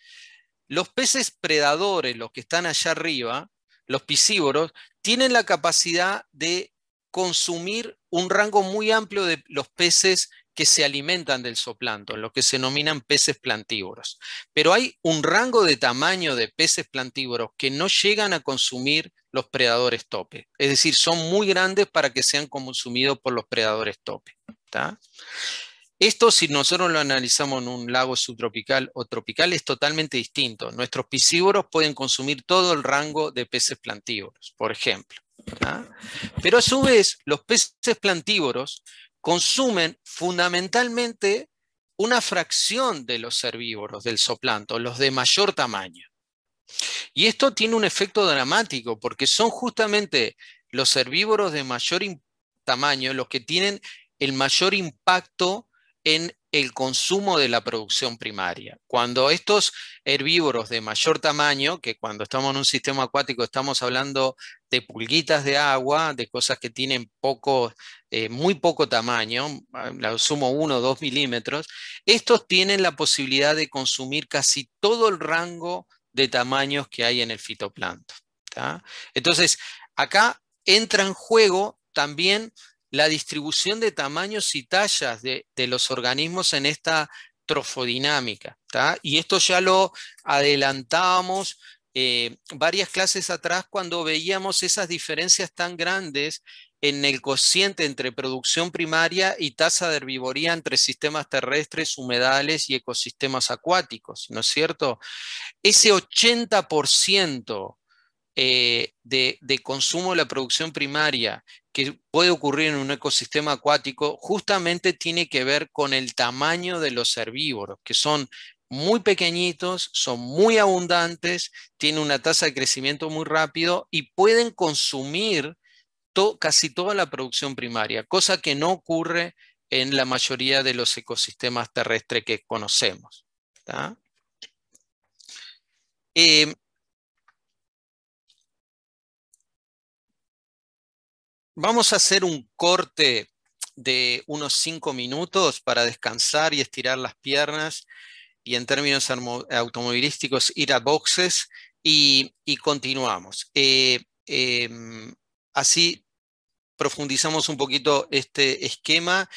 los peces predadores, los que están allá arriba, los piscívoros, tienen la capacidad de consumir un rango muy amplio de los peces que se alimentan del zooplancton, lo que se denominan peces plantívoros. Pero hay un rango de tamaño de peces plantívoros que no llegan a consumir los predadores tope. Es decir, son muy grandes para que sean consumidos por los predadores tope. Esto, si nosotros lo analizamos en un lago subtropical o tropical, es totalmente distinto. Nuestros piscívoros pueden consumir todo el rango de peces plantívoros, por ejemplo. ¿ah? Pero a su vez, los peces plantívoros consumen fundamentalmente una fracción de los herbívoros del soplanto, los de mayor tamaño. Y esto tiene un efecto dramático porque son justamente los herbívoros de mayor tamaño los que tienen el mayor impacto en el consumo de la producción primaria. Cuando estos herbívoros de mayor tamaño, que cuando estamos en un sistema acuático estamos hablando de pulguitas de agua, de cosas que tienen poco, eh, muy poco tamaño, la sumo 1 o 2 milímetros, estos tienen la posibilidad de consumir casi todo el rango de tamaños que hay en el fitoplancton. Entonces, acá entra en juego también la distribución de tamaños y tallas de, los organismos en esta trofodinámica. Y esto ya lo adelantábamos eh, varias clases atrás cuando veíamos esas diferencias tan grandes en el cociente entre producción primaria y tasa de herbivoría entre sistemas terrestres, humedales y ecosistemas acuáticos, ¿no es cierto? Ese 80% eh, de, consumo de la producción primaria que puede ocurrir en un ecosistema acuático justamente tiene que ver con el tamaño de los herbívoros, que son muy pequeñitos, son muy abundantes, tienen una tasa de crecimiento muy rápido y pueden consumir casi toda la producción primaria, cosa que no ocurre en la mayoría de los ecosistemas terrestres que conocemos. Eh, Vamos a hacer un corte de unos cinco minutos para descansar y estirar las piernas y en términos automovilísticos ir a boxes y, continuamos. Eh, em, así profundizamos un poquito este esquema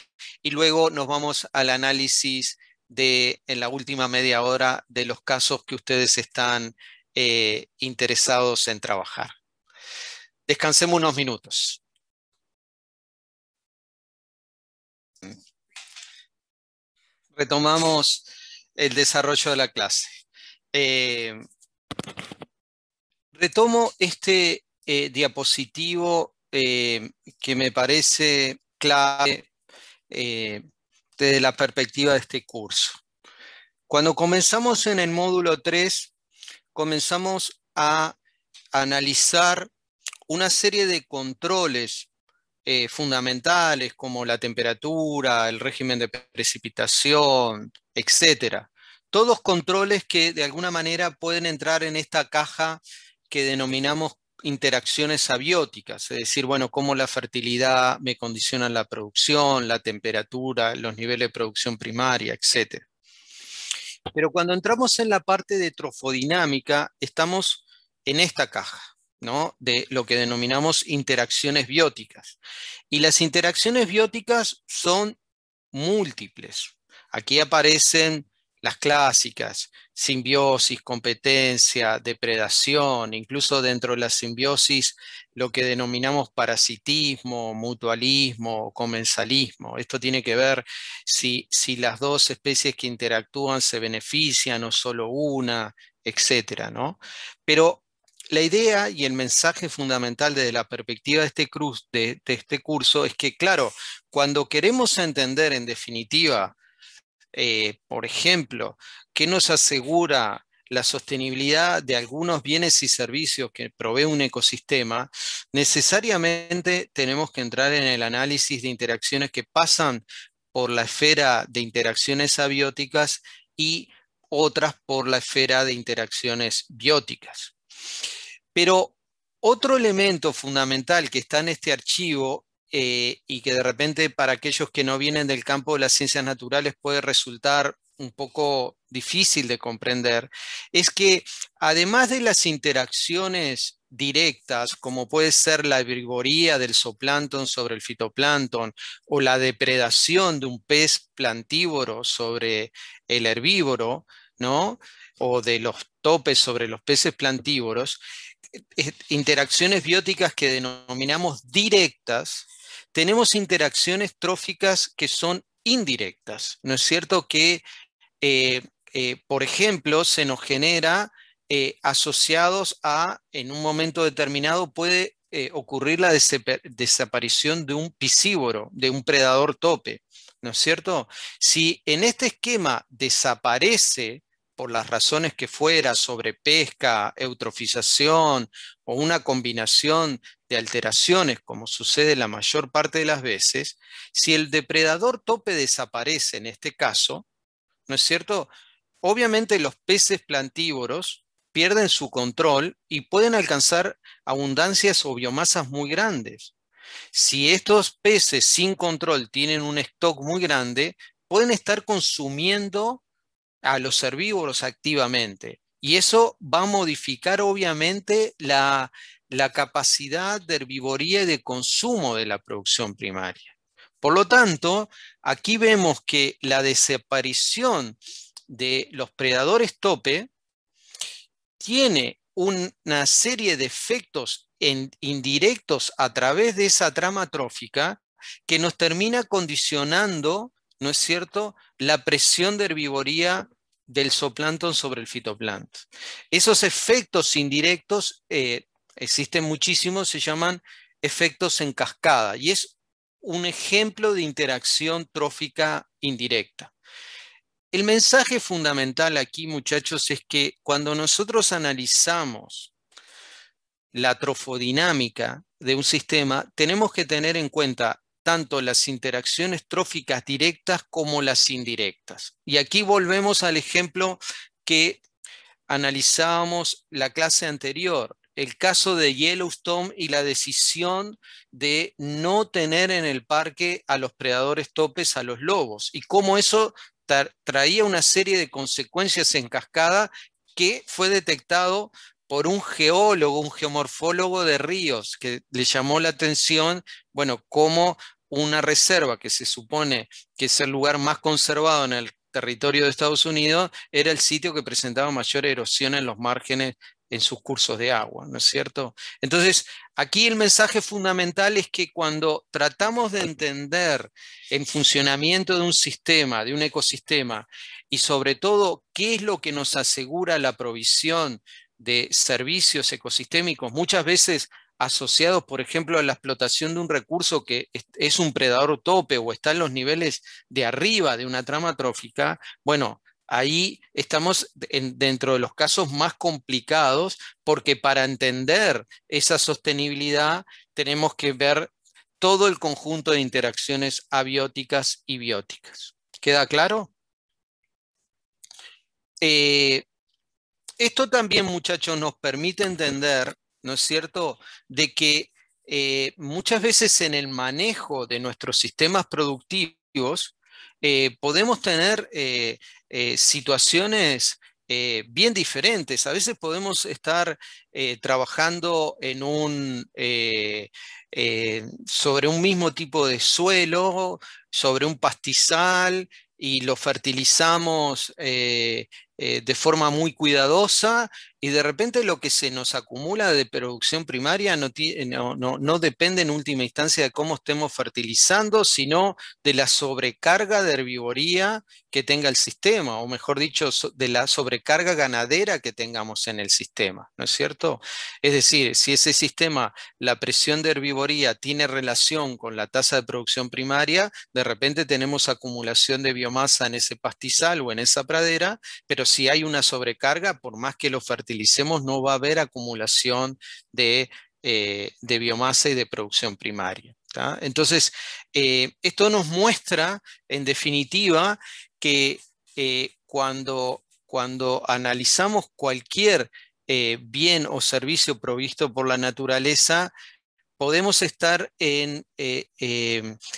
y luego nos vamos al análisis de en la última media hora de los casos que ustedes están eh, interesados en trabajar. Descansemos unos minutos. Retomamos el desarrollo de la clase. Eh, retomo este eh, diapositivo eh, que me parece clave desde la perspectiva de este curso. Cuando comenzamos en el módulo 3, comenzamos a analizar una serie de controles eh, fundamentales como la temperatura, el régimen de precipitación, etc. Todos controles que de alguna manera pueden entrar en esta caja que denominamos interacciones abióticas, es decir, bueno, cómo la fertilidad me condiciona la producción, la temperatura, los niveles de producción primaria, etc. Pero cuando entramos en la parte de trofodinámica, estamos en esta caja de lo que denominamos interacciones bióticas. Y las interacciones bióticas son múltiples. Aquí aparecen las clásicas, simbiosis, competencia, depredación, incluso dentro de la simbiosis lo que denominamos parasitismo, mutualismo, comensalismo. Esto tiene que ver si, si las dos especies que interactúan se benefician o solo una, etc. ¿no? Pero la idea y el mensaje fundamental desde la perspectiva de este, de, este curso es que, claro, cuando queremos entender en definitiva, eh, por ejemplo, qué nos asegura la sostenibilidad de algunos bienes y servicios que provee un ecosistema, necesariamente tenemos que entrar en el análisis de interacciones que pasan por la esfera de interacciones abióticas y otras por la esfera de interacciones bióticas. Pero otro elemento fundamental que está en este archivo eh, y que de repente para aquellos que no vienen del campo de las ciencias naturales puede resultar un poco difícil de comprender, es que además de las interacciones directas, como puede ser la vigoría del zooplancton sobre el fitoplancton o la depredación de un pez plantívoro sobre el herbívoro, ¿no? o de los topes sobre los peces plantívoros, eh, eh, interacciones bióticas que denominamos directas, tenemos interacciones tróficas que son indirectas. ¿No es cierto que, eh, por ejemplo, se nos genera asociados a, en un momento determinado, puede ocurrir la desaparición de un piscívoro, de un predador tope? ¿No es cierto? Si en este esquema desaparece por las razones que fuera, sobrepesca, eutrofización o una combinación de alteraciones, como sucede la mayor parte de las veces, si el depredador tope desaparece en este caso, ¿no es cierto? Obviamente los peces plantívoros pierden su control y pueden alcanzar abundancias o biomasas muy grandes. Si estos peces sin control tienen un stock muy grande, pueden estar consumiendo a los herbívoros activamente. Y eso va a modificar obviamente la, capacidad de herbivoría y de consumo de la producción primaria. Por lo tanto, aquí vemos que la desaparición de los predadores tope tiene una serie de efectos indirectos a través de esa trama trófica que nos termina condicionando ¿no es cierto?, la presión de herbivoría del zooplancton sobre el fitoplancton. Esos efectos indirectos eh, existen muchísimos, se llaman efectos en cascada y es un ejemplo de interacción trófica indirecta. El mensaje fundamental aquí, muchachos, es que cuando nosotros analizamos la trofodinámica de un sistema, tenemos que tener en cuenta tanto las interacciones tróficas directas como las indirectas. Y aquí volvemos al ejemplo que analizábamos la clase anterior, el caso de Yellowstone y la decisión de no tener en el parque a los predadores topes, a los lobos, y cómo eso traía una serie de consecuencias en cascada que fue detectado por un geólogo, un geomorfólogo de ríos, que le llamó la atención, bueno, cómo una reserva que se supone que es el lugar más conservado en el territorio de Estados Unidos, era el sitio que presentaba mayor erosión en los márgenes en sus cursos de agua, ¿no es cierto? Entonces, aquí el mensaje fundamental es que cuando tratamos de entender el funcionamiento de un sistema, de un ecosistema, y sobre todo qué es lo que nos asegura la provisión de servicios ecosistémicos, muchas veces asociados, por ejemplo, a la explotación de un recurso que es un predador tope o está en los niveles de arriba de una trama trófica, bueno, ahí estamos dentro de los casos más complicados porque para entender esa sostenibilidad tenemos que ver todo el conjunto de interacciones abióticas y bióticas. ¿Queda claro? Eh, esto también, muchachos, nos permite entender ¿no es cierto?, de que eh, muchas veces en el manejo de nuestros sistemas productivos eh, podemos tener eh, situaciones bien diferentes. A veces podemos estar trabajando en un, sobre un mismo tipo de suelo, sobre un pastizal, y lo fertilizamos eh, de forma muy cuidadosa y de repente lo que se nos acumula de producción primaria no, no, depende en última instancia de cómo estemos fertilizando, sino de la sobrecarga de herbivoría que tenga el sistema, o mejor dicho, de la sobrecarga ganadera que tengamos en el sistema, ¿no es cierto? Es decir, si ese sistema, la presión de herbivoría tiene relación con la tasa de producción primaria, de repente tenemos acumulación de biomasa en ese pastizal o en esa pradera, pero si hay una sobrecarga, por más que lo fertilicemos, no va a haber acumulación de, eh, biomasa y de producción primaria. Entonces, eh, esto nos muestra, en definitiva, que eh, cuando, cuando analizamos cualquier bien o servicio provisto por la naturaleza, podemos estar en, em,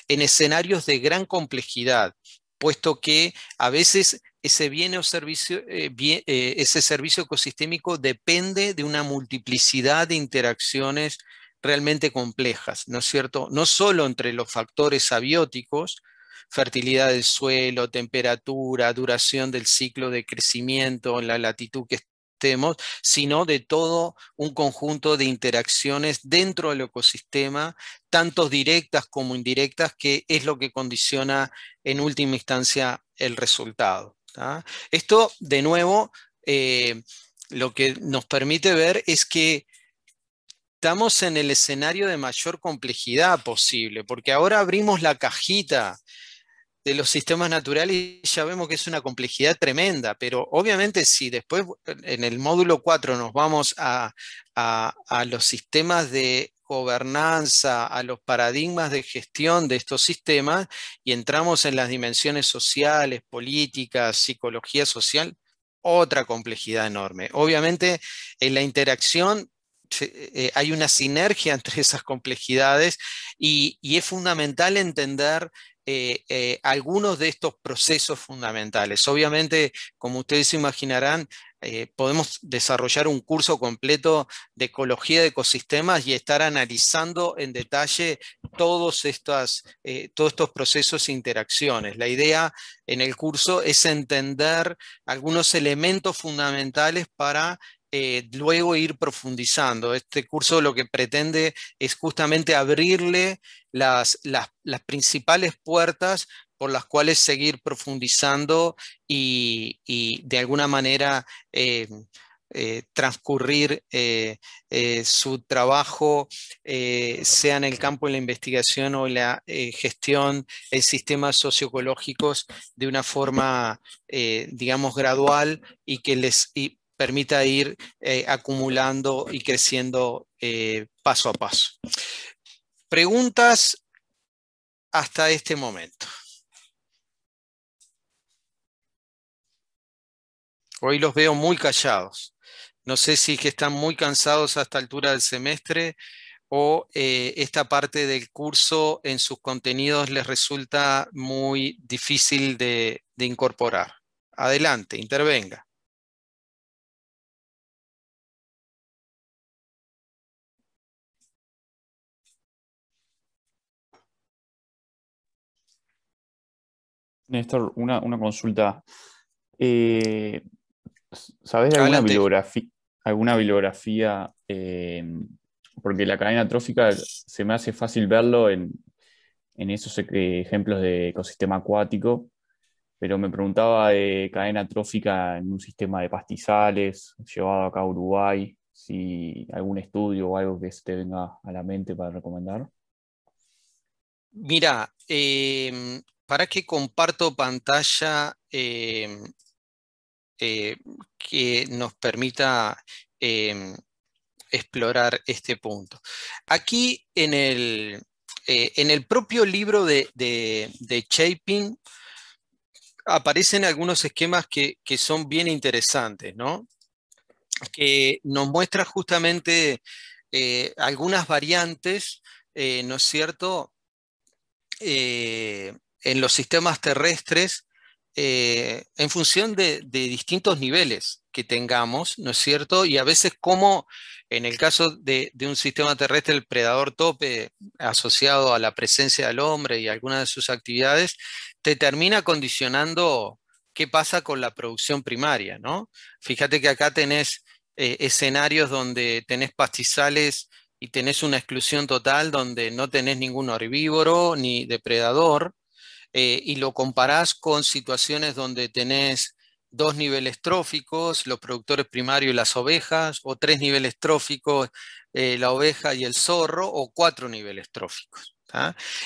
en escenarios de gran complejidad, puesto que a veces ese bien o servicio, eh, eh, ese servicio ecosistémico depende de una multiplicidad de interacciones realmente complejas, ¿no es cierto? No solo entre los factores abióticos, fertilidad del suelo, temperatura, duración del ciclo de crecimiento, la latitud que estemos, sino de todo un conjunto de interacciones dentro del ecosistema, tanto directas como indirectas, que es lo que condiciona en última instancia el resultado. Esto, de nuevo, eh, lo que nos permite ver es que estamos en el escenario de mayor complejidad posible, porque ahora abrimos la cajita de los sistemas naturales y ya vemos que es una complejidad tremenda, pero obviamente si después en el módulo 4 nos vamos a los sistemas de gobernanza, a los paradigmas de gestión de estos sistemas y entramos en las dimensiones sociales, políticas, psicología social, otra complejidad enorme. Obviamente, en la interacción eh, hay una sinergia [laughs] entre esas complejidades y, es fundamental entender eh, eh, algunos de estos procesos fundamentales. Obviamente, como ustedes se imaginarán, eh, podemos desarrollar un curso completo de ecología de ecosistemas y estar analizando en detalle todos, estas, eh, todos estos procesos e interacciones. La idea en el curso es entender algunos elementos fundamentales para eh, luego ir profundizando. Este curso lo que pretende es justamente abrirle las, las, las, principales puertas por las cuales seguir profundizando y, de alguna manera eh, eh, transcurrir eh, su trabajo, sea en el campo de la investigación o la gestión en sistemas socioecológicos, de una forma, digamos, gradual y que les permita ir acumulando y creciendo paso a paso. Preguntas hasta este momento. Hoy los veo muy callados. No sé si es que están muy cansados a esta altura del semestre o eh, esta parte del curso en sus contenidos les resulta muy difícil de, incorporar. Adelante, intervenga. Néstor, una, consulta. Eh, ¿Sabés alguna bibliografía, eh, porque la cadena trófica se me hace fácil verlo en, esos e-, ejemplos de ecosistema acuático, pero me preguntaba de cadena trófica en un sistema de pastizales llevado acá a Uruguay, si algún estudio o algo que se te venga a la mente para recomendar. Mira, em, para que comparto pantalla em, eh, que nos permita em, explorar este punto. Aquí en el, eh, propio libro de, de, Chapin aparecen algunos esquemas que, son bien interesantes, que nos muestra justamente eh, algunas variantes, ¿no es cierto?, en los sistemas terrestres eh, en función de, distintos niveles que tengamos, ¿no es cierto? Y a veces como en el caso de, un sistema terrestre, el predador tope asociado a la presencia del hombre y algunas de sus actividades, te termina condicionando qué pasa con la producción primaria, ¿no? Fíjate que acá tenés eh, escenarios donde tenés pastizales y tenés una exclusión total donde no tenés ningún herbívoro ni depredador, eh, y lo comparás con situaciones donde tenés dos niveles tróficos, los productores primarios y las ovejas, o tres niveles tróficos, eh, la oveja y el zorro, o cuatro niveles tróficos.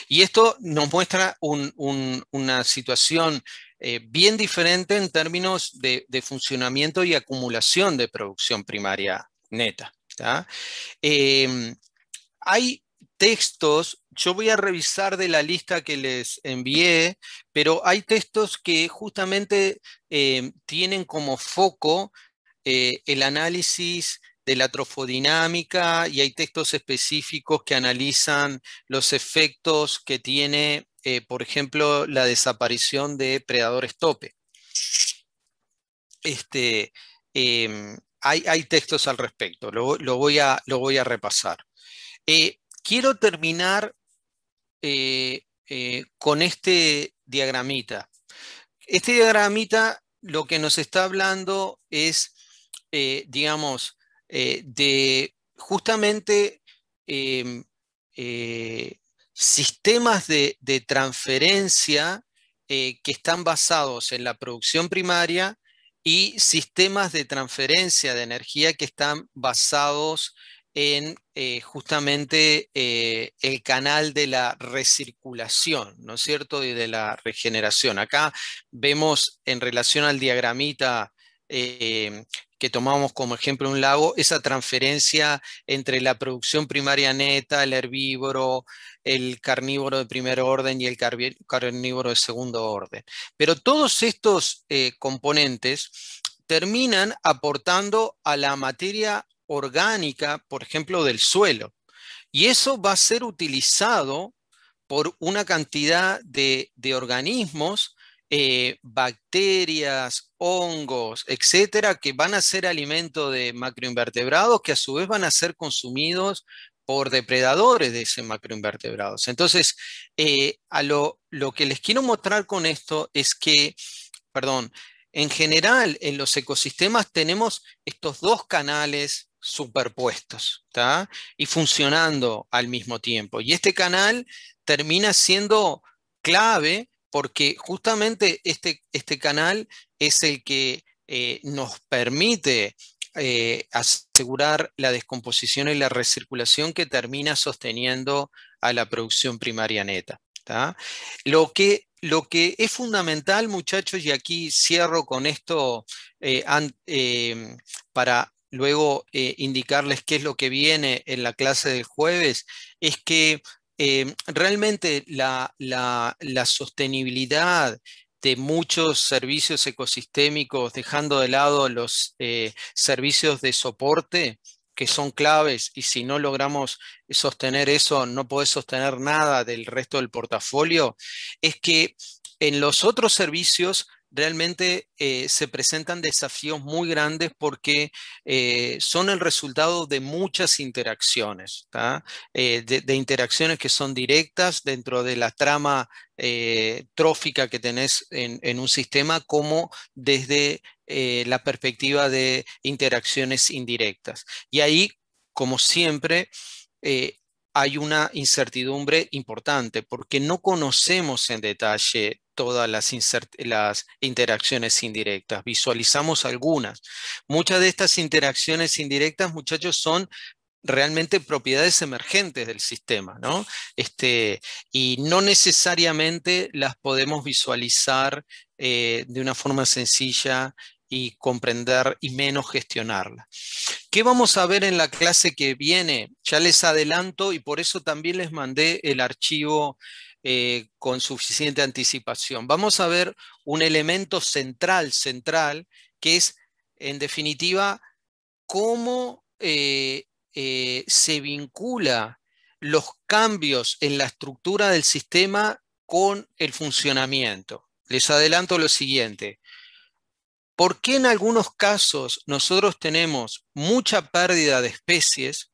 Y esto nos muestra una situación eh, bien diferente en términos de, funcionamiento y acumulación de producción primaria neta. Em, hay textos yo voy a revisar de la lista que les envié, pero hay textos que justamente eh, tienen como foco eh, el análisis de la trofodinámica y hay textos específicos que analizan los efectos que tiene, eh, por ejemplo, la desaparición de predadores tope. Este, em, hay, hay, textos al respecto, lo, voy, a, lo voy, a, repasar quiero terminar eh, eh, con este diagramita. Este diagramita lo que nos está hablando es, eh, digamos, de justamente em, sistemas de, transferencia que están basados en la producción primaria y sistemas de transferencia de energía que están basados en en eh, justamente eh, el canal de la recirculación, ¿no es cierto? Y de la regeneración. Acá vemos en relación al diagramita eh, que tomamos como ejemplo un lago, esa transferencia entre la producción primaria neta, el herbívoro, el carnívoro de primer orden y el carnívoro de segundo orden. Pero todos estos componentes terminan aportando a la materia orgánica, por ejemplo, del suelo. Y eso va a ser utilizado por una cantidad de, organismos, eh, bacterias, hongos, etcétera, que van a ser alimento de macroinvertebrados que a su vez van a ser consumidos por depredadores de ese macroinvertebrados. Entonces, eh, a lo, lo que les quiero mostrar con esto es que, perdón, en general en los ecosistemas tenemos estos dos canales superpuestos y funcionando al mismo tiempo. Y este canal termina siendo clave porque justamente este, este canal es el que eh, nos permite eh, asegurar la descomposición y la recirculación que termina sosteniendo a la producción primaria neta. Lo que lo que es fundamental, muchachos, y aquí cierro con esto eh, para luego eh, indicarles qué es lo que viene en la clase del jueves, es que eh, realmente la, sostenibilidad de muchos servicios ecosistémicos, dejando de lado los eh, servicios de soporte que son claves y si no logramos sostener eso, no podés sostener nada del resto del portafolio, es que en los otros servicios realmente eh, se presentan desafíos muy grandes porque eh, son el resultado de muchas interacciones, eh, de, interacciones que son directas dentro de la trama trófica que tenés en, en, un sistema, como desde la perspectiva de interacciones indirectas. Y ahí, como siempre, hay una incertidumbre importante porque no conocemos en detalle todas las, interacciones indirectas. Visualizamos algunas. Muchas de estas interacciones indirectas, muchachos, son realmente propiedades emergentes del sistema, ¿no? Este, y no necesariamente las podemos visualizar eh, de una forma sencilla y comprender y menos gestionarla. ¿Qué vamos a ver en la clase que viene? Ya les adelanto y por eso también les mandé el archivo eh, con suficiente anticipación. Vamos a ver un elemento central, central, que es, en definitiva, cómo eh, eh, se vincula los cambios en la estructura del sistema con el funcionamiento. Les adelanto lo siguiente. ¿Por qué en algunos casos nosotros tenemos mucha pérdida de especies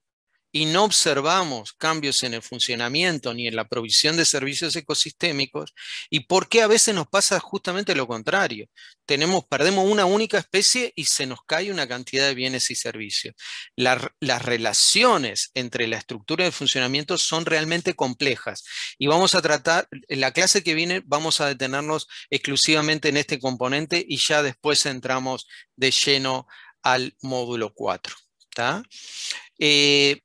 y no observamos cambios en el funcionamiento ni en la provisión de servicios ecosistémicos y por qué a veces nos pasa justamente lo contrario. Tenemos, perdemos una única especie y se nos cae una cantidad de bienes y servicios. las relaciones entre la estructura y el funcionamiento son realmente complejas y vamos a tratar, en la clase que viene vamos a detenernos exclusivamente en este componente y ya después entramos de lleno al módulo 4. ¿está? Eh,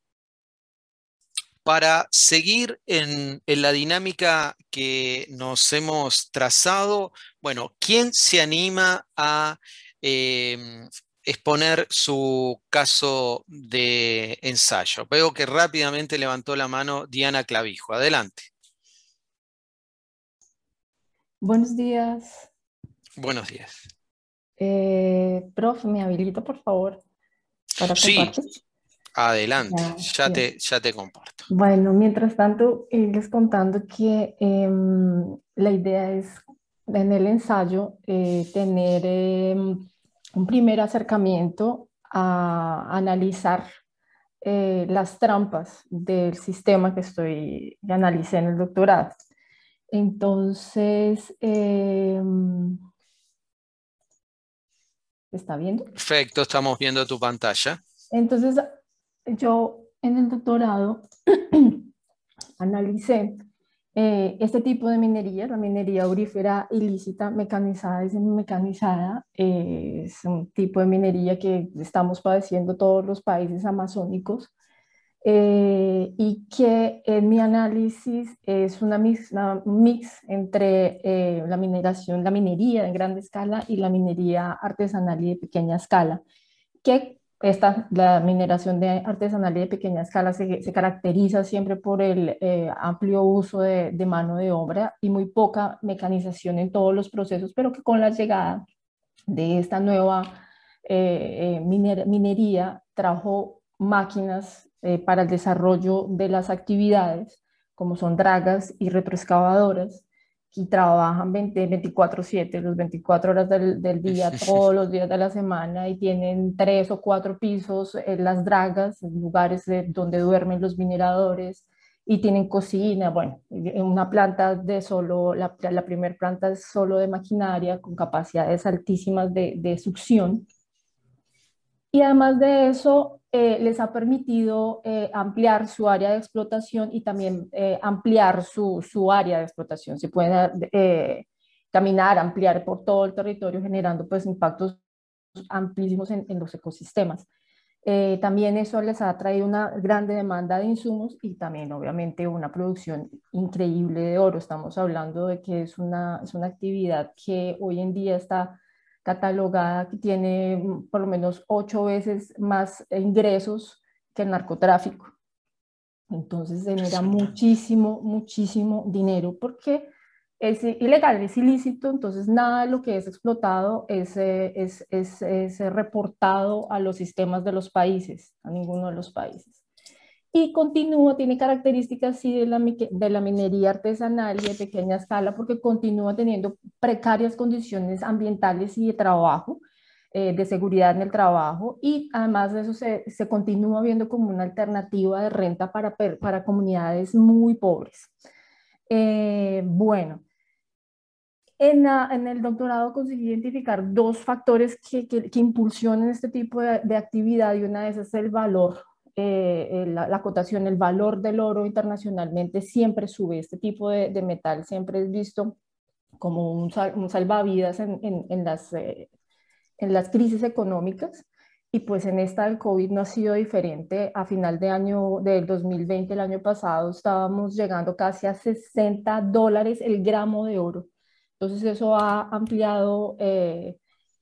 para seguir en, la dinámica que nos hemos trazado, bueno, ¿quién se anima a em, exponer su caso de ensayo? Veo que rápidamente levantó la mano Diana Clavijo. Adelante. Buenos días. Buenos días. Eh, prof, me habilito, por favor. Para sí, Adelante, ya, te, ya te comparto. Bueno, mientras tanto, les contando que em, la idea es en el ensayo eh, tener em, un primer acercamiento a analizar eh, las trampas del sistema que estoy analizando analicé en el doctorado. Entonces, em, ¿está viendo? Perfecto, estamos viendo tu pantalla. Entonces, yo en el doctorado [clears throat] analicé eh, este tipo de minería, la minería aurífera ilícita, mecanizada y mecanizada eh, es un tipo de minería que estamos padeciendo todos los países amazónicos eh, y que en mi análisis es una mix, mix entre la mineración, la minería en gran escala y la minería artesanal y de pequeña escala que esta, la mineración artesanal y de pequeña escala se, caracteriza siempre por el eh, amplio uso de, mano de obra y muy poca mecanización en todos los procesos, pero que con la llegada de esta nueva eh, eh, minería trajo máquinas para el desarrollo de las actividades, como son dragas y retroexcavadoras, y trabajan 24/7, los 24 horas del, día, todos los días de la semana y tienen tres o cuatro pisos, en las dragas, en lugares de, donde duermen los mineradores y tienen cocina, bueno, una planta de solo, la, la primera planta es solo de maquinaria con capacidades altísimas de, de succión y además de eso eh, les ha permitido eh, ampliar su área de explotación y también eh, ampliar su, su, área de explotación. Se pueden caminar, ampliar por todo el territorio generando pues impactos amplísimos en, en los ecosistemas. también eso les ha traído una grande demanda de insumos y también obviamente una producción increíble de oro. Estamos hablando de que es una, es una actividad que hoy en día está catalogada que tiene mm, por lo menos ocho veces más ingresos que el narcotráfico. Entonces genera muchísimo, muchísimo dinero porque es ilegal, es ilícito, entonces nada de lo que es explotado es, eh, es, es eh, reportado a los sistemas de los países, a ninguno de los países. Y continúa, tiene características de, la, de la minería artesanal y de pequeña escala porque continúa teniendo precarias condiciones ambientales y de trabajo, eh, de seguridad en el trabajo y además de eso se, continúa viendo como una alternativa de renta para, para comunidades muy pobres. Eh, bueno, en, en, el doctorado conseguí identificar dos factores que, que, impulsionan este tipo de, de actividad y una de esas es el valor eh, eh, la, cotación, el valor del oro internacionalmente siempre sube. Este tipo de, metal siempre es visto como un, un salvavidas en, en, las, eh, en las crisis económicas. Y pues en esta del COVID no ha sido diferente. A final de año del 2020, el año pasado, estábamos llegando casi a 60 dólares el gramo de oro. Entonces eso ha ampliado eh,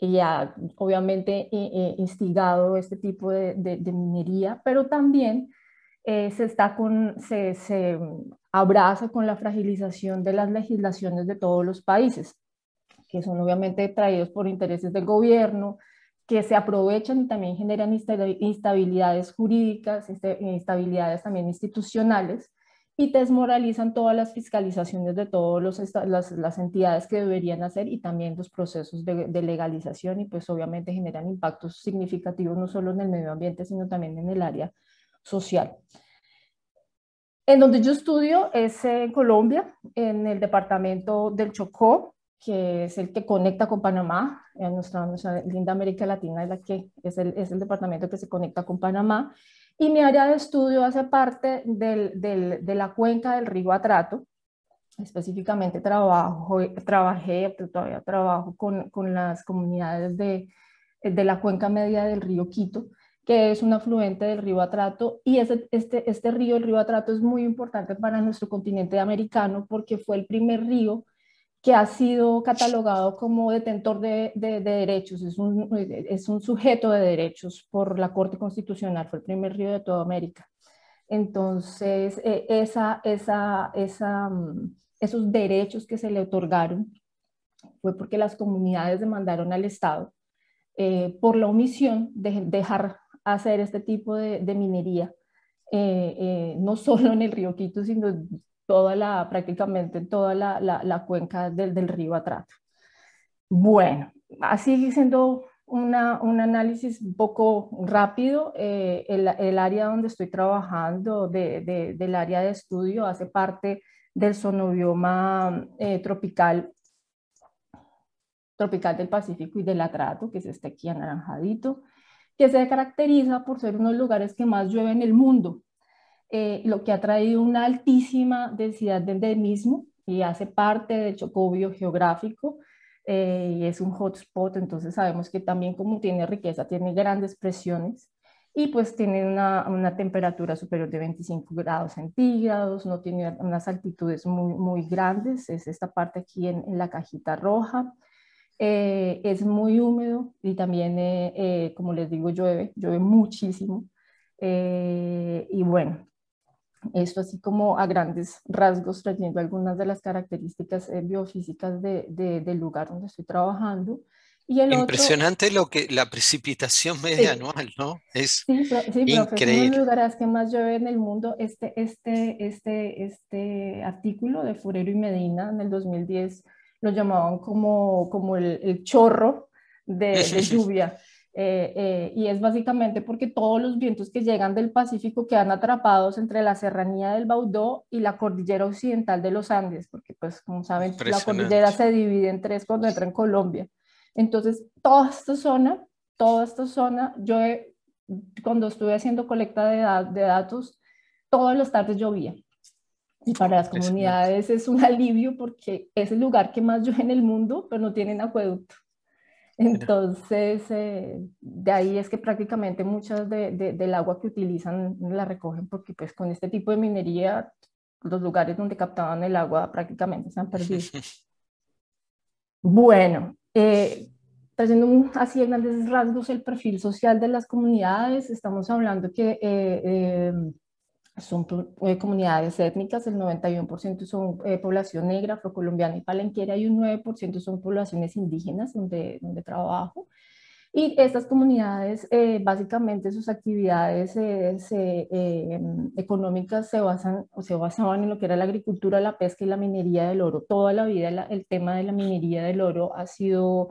y ha obviamente instigado este tipo de, minería, pero también eh, se, está con, se, se abraza con la fragilización de las legislaciones de todos los países, que son obviamente traídos por intereses del gobierno, que se aprovechan y también generan instabilidades jurídicas, instabilidades también institucionales, y desmoralizan todas las fiscalizaciones de todas las, las, entidades que deberían hacer y también los procesos de, legalización y pues obviamente generan impactos significativos no solo en el medio ambiente, sino también en el área social. En donde yo estudio es en Colombia, en el departamento del Chocó, que es el que conecta con Panamá, en nuestra, nuestra linda América Latina es, la que, es, el, es el departamento que se conecta con Panamá y mi área de estudio hace parte del, del, de la cuenca del río Atrato. Específicamente trabajo, trabajé, todavía trabajo con, con las comunidades de, de, la cuenca media del río Quito, que es un afluente del río Atrato. Y ese, este, este río, el río Atrato, es muy importante para nuestro continente americano porque fue el primer río que ha sido catalogado como detentor de, derechos, es un, es un, sujeto de derechos por la Corte Constitucional, fue el primer río de toda América. Entonces, eh, esa, esa, esa, mm, esos derechos que se le otorgaron fue porque las comunidades demandaron al Estado eh, por la omisión de dejar hacer este tipo de, minería, eh, no solo en el río Quito, sino toda la, prácticamente toda la, cuenca del, río Atrato. Bueno, así siendo un análisis un poco rápido, eh, el, área donde estoy trabajando, del área de estudio, hace parte del sonobioma eh, tropical tropical del Pacífico y del Atrato, que es este aquí anaranjadito, que se caracteriza por ser uno de los lugares que más llueve en el mundo. Eh, lo que ha traído una altísima densidad de endemismo y hace parte del Chocobio geográfico eh, y es un hotspot, entonces sabemos que también como tiene riqueza, tiene grandes presiones y pues tiene una, una, temperatura superior de 25 grados centígrados, no tiene unas altitudes muy, muy grandes, es esta parte aquí en, la cajita roja. Eh, es muy húmedo y también, como les digo, llueve, llueve muchísimo. y bueno, esto así como a grandes rasgos trayendo algunas de las características eh, biofísicas del lugar donde estoy trabajando. Y el Impresionante lo que la precipitación media anual, ¿no? Es increíble. uno de los lugares que más llueve en el mundo. Este, este, este, este artículo de Furero y Medina en el 2010 lo llamaban como, como el, chorro de [laughs] lluvia. Eh, eh, y es básicamente porque todos los vientos que llegan del Pacífico quedan atrapados entre la serranía del Baudó y la cordillera occidental de los Andes, porque pues como saben la cordillera se divide en tres cuando entra en Colombia. Entonces toda esta zona, toda esta zona, yo cuando estuve haciendo colecta de, de datos, todas las tardes llovía. Y para las comunidades es un [laughs] alivio porque es el lugar que más llueve en el mundo, pero no tienen acueducto. Entonces, eh, de ahí es que prácticamente muchas de, del agua que utilizan la recogen porque pues con este tipo de minería los lugares donde captaban el agua prácticamente se han perdido. [laughs] Bueno, eh, trayendo así en grandes rasgos el perfil social de las comunidades, estamos hablando que eh, em, son eh, comunidades étnicas, el 91% son eh, población negra, afrocolombiana y palenquera, y un 9% son poblaciones indígenas donde, donde trabajo. Y estas comunidades, eh, básicamente sus actividades em, económicas se basan o se basaban en lo que era la agricultura, la pesca y la minería del oro. Toda la vida el tema de la minería del oro ha sido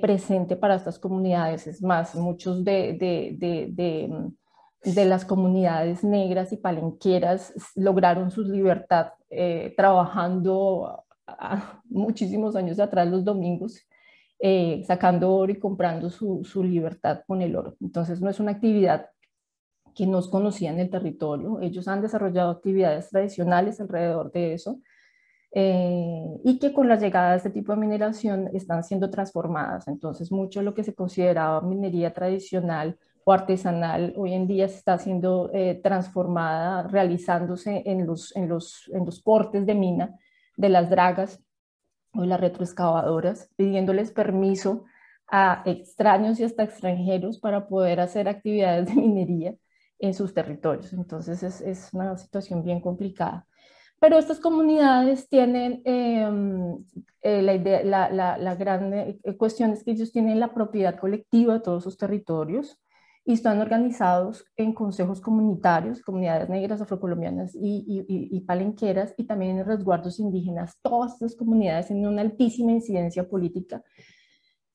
presente para estas comunidades. Es más, muchos de, de em, de las comunidades negras y palenqueras lograron su libertad eh, trabajando muchísimos años atrás los domingos, eh, sacando oro y comprando su, libertad con el oro. Entonces no es una actividad que nos conocía en el territorio, ellos han desarrollado actividades tradicionales alrededor de eso. Eh, y que con la llegada de este tipo de mineración están siendo transformadas. Entonces, mucho de lo que se consideraba minería tradicional o artesanal hoy en día está siendo eh, transformada, realizándose en los, cortes de mina de las dragas o las retroexcavadoras, pidiéndoles permiso a extraños y hasta extranjeros para poder hacer actividades de minería en sus territorios. Entonces es, una situación bien complicada. Pero estas comunidades tienen em, eh, la, la, la, la, gran eh, cuestión es que ellos tienen la propiedad colectiva de todos sus territorios, y están organizados en consejos comunitarios, comunidades negras, afrocolombianas y, palenqueras, y también en resguardos indígenas, todas estas comunidades tienen una altísima incidencia política,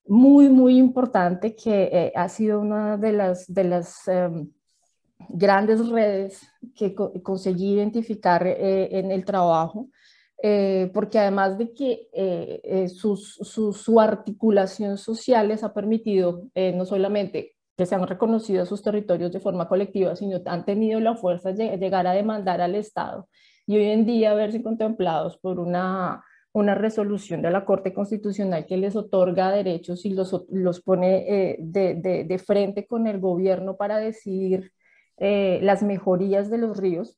muy, muy importante, que eh, ha sido una de las, de las em, grandes redes que conseguí identificar eh, en el trabajo. Eh, porque además de que su, su, articulación social les ha permitido no solamente que se han reconocido sus territorios de forma colectiva, sino han tenido la fuerza de llegar a demandar al Estado y hoy en día verse contemplados por una, una resolución de la Corte Constitucional que les otorga derechos y los, pone eh, de, frente con el gobierno para decidir eh, las mejorías de los ríos,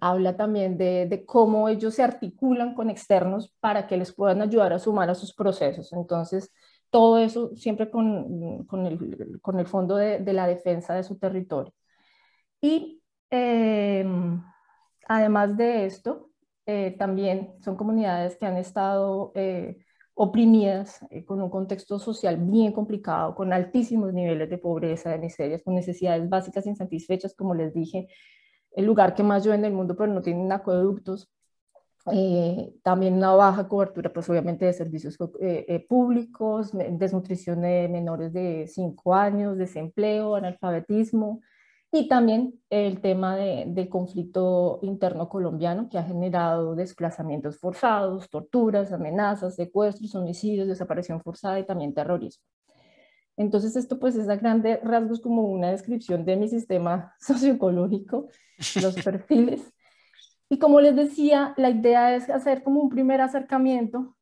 habla también de, de, cómo ellos se articulan con externos para que les puedan ayudar a sumar a sus procesos. Entonces, todo eso siempre con, con, el, con el, fondo de, de, la defensa de su territorio. Y eh, además de esto, eh, también son comunidades que han estado eh, oprimidas con un contexto social bien complicado, con altísimos niveles de pobreza, de miserias, con necesidades básicas insatisfechas, como les dije, el lugar que más llueve en el mundo, pero no tienen acueductos, eh, también una baja cobertura, pues obviamente, de servicios eh, eh, públicos, desnutrición de menores de 5 años, desempleo, analfabetismo, y también el tema del conflicto interno colombiano que ha generado desplazamientos forzados, torturas, amenazas, secuestros, homicidios, desaparición forzada y también terrorismo. Entonces esto pues es a grandes rasgos como una descripción de mi sistema [laughs] socioecológico, los [laughs] perfiles y como les decía, la idea es hacer como un primer acercamiento,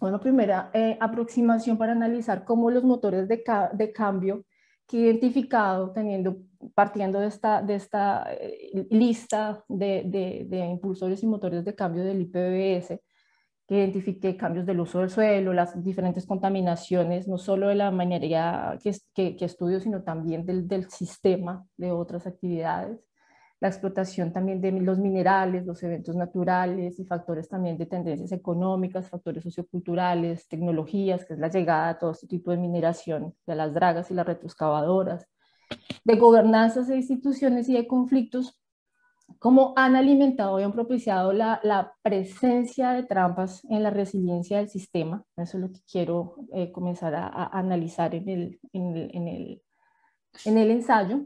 una primera eh, aproximación para analizar cómo los motores de, de cambio que he identificado, teniendo, partiendo de esta, de esta eh, lista de, de, impulsores y motores de cambio del IPBS, que identifique cambios del uso del suelo, las diferentes contaminaciones, no solo de la minería que, que, que estudio, sino también del, del sistema de otras actividades la explotación también de los minerales, los eventos naturales y factores también de tendencias económicas, factores socioculturales, tecnologías, que es la llegada a todo este tipo de mineración, de las dragas y las retroexcavadoras, de gobernanzas e instituciones y de conflictos, cómo han alimentado y han propiciado la, la, presencia de trampas en la resiliencia del sistema. Eso es lo que quiero eh, comenzar a, a analizar en el, en el, en el, en el ensayo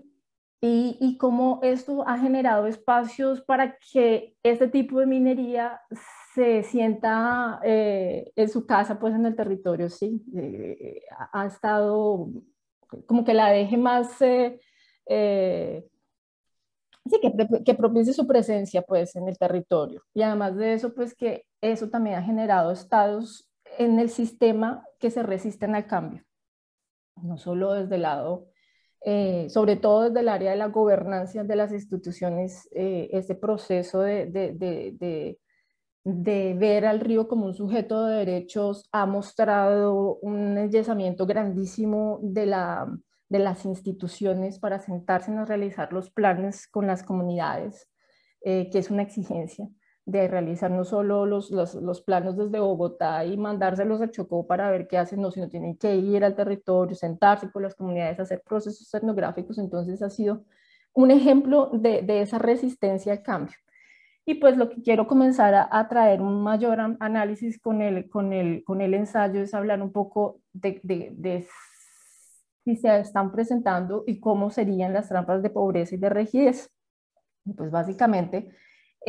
y, cómo esto ha generado espacios para que este tipo de minería se sienta eh, en su casa, pues en el territorio, sí. Eh, ha estado como que la deje más, eh, sí, que, que propicie su presencia, pues, en el territorio. Y además de eso, pues que eso también ha generado estados en el sistema que se resisten al cambio, no solo desde el lado eh, sobre todo desde el área de la gobernanza de las instituciones, este proceso de, ver al río como un sujeto de derechos ha mostrado un enyesamiento grandísimo de, las instituciones para sentarse a realizar los planes con las comunidades, eh, que es una exigencia de realizar no solo los, los, los, planos desde Bogotá y mandárselos al Chocó para ver qué hacen, no, sino tienen que ir al territorio, sentarse con las comunidades, hacer procesos etnográficos. Entonces ha sido un ejemplo de, esa resistencia al cambio. Y pues lo que quiero comenzar a, traer un mayor análisis con el, con, el, ensayo es hablar un poco de, de, si se están presentando y cómo serían las trampas de pobreza y de rigidez. pues básicamente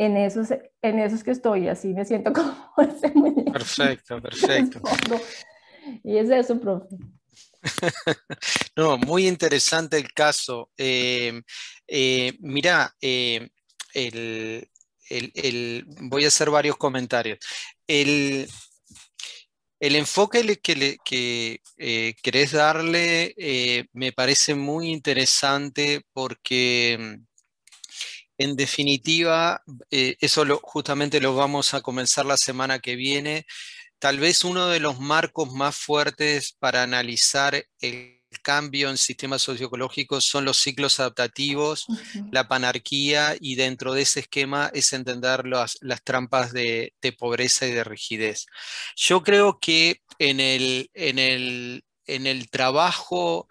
en esos, en esos que estoy, así me siento [laughs] como Perfecto, perfecto. Y es eso, profe. [laughs] no, muy interesante el caso. Em, eh, mira, em, el, voy a hacer varios comentarios. El, el enfoque que, eh, querés darle eh, me parece muy interesante porque em, en definitiva, eh, eso justamente lo vamos a comenzar la semana que viene. Tal vez uno de los marcos más fuertes para analizar el cambio en sistemas socioecológicos son los ciclos adaptativos, la panarquía y dentro de ese esquema es entender las, trampas de, pobreza y de rigidez. Yo creo que en el, en el, trabajo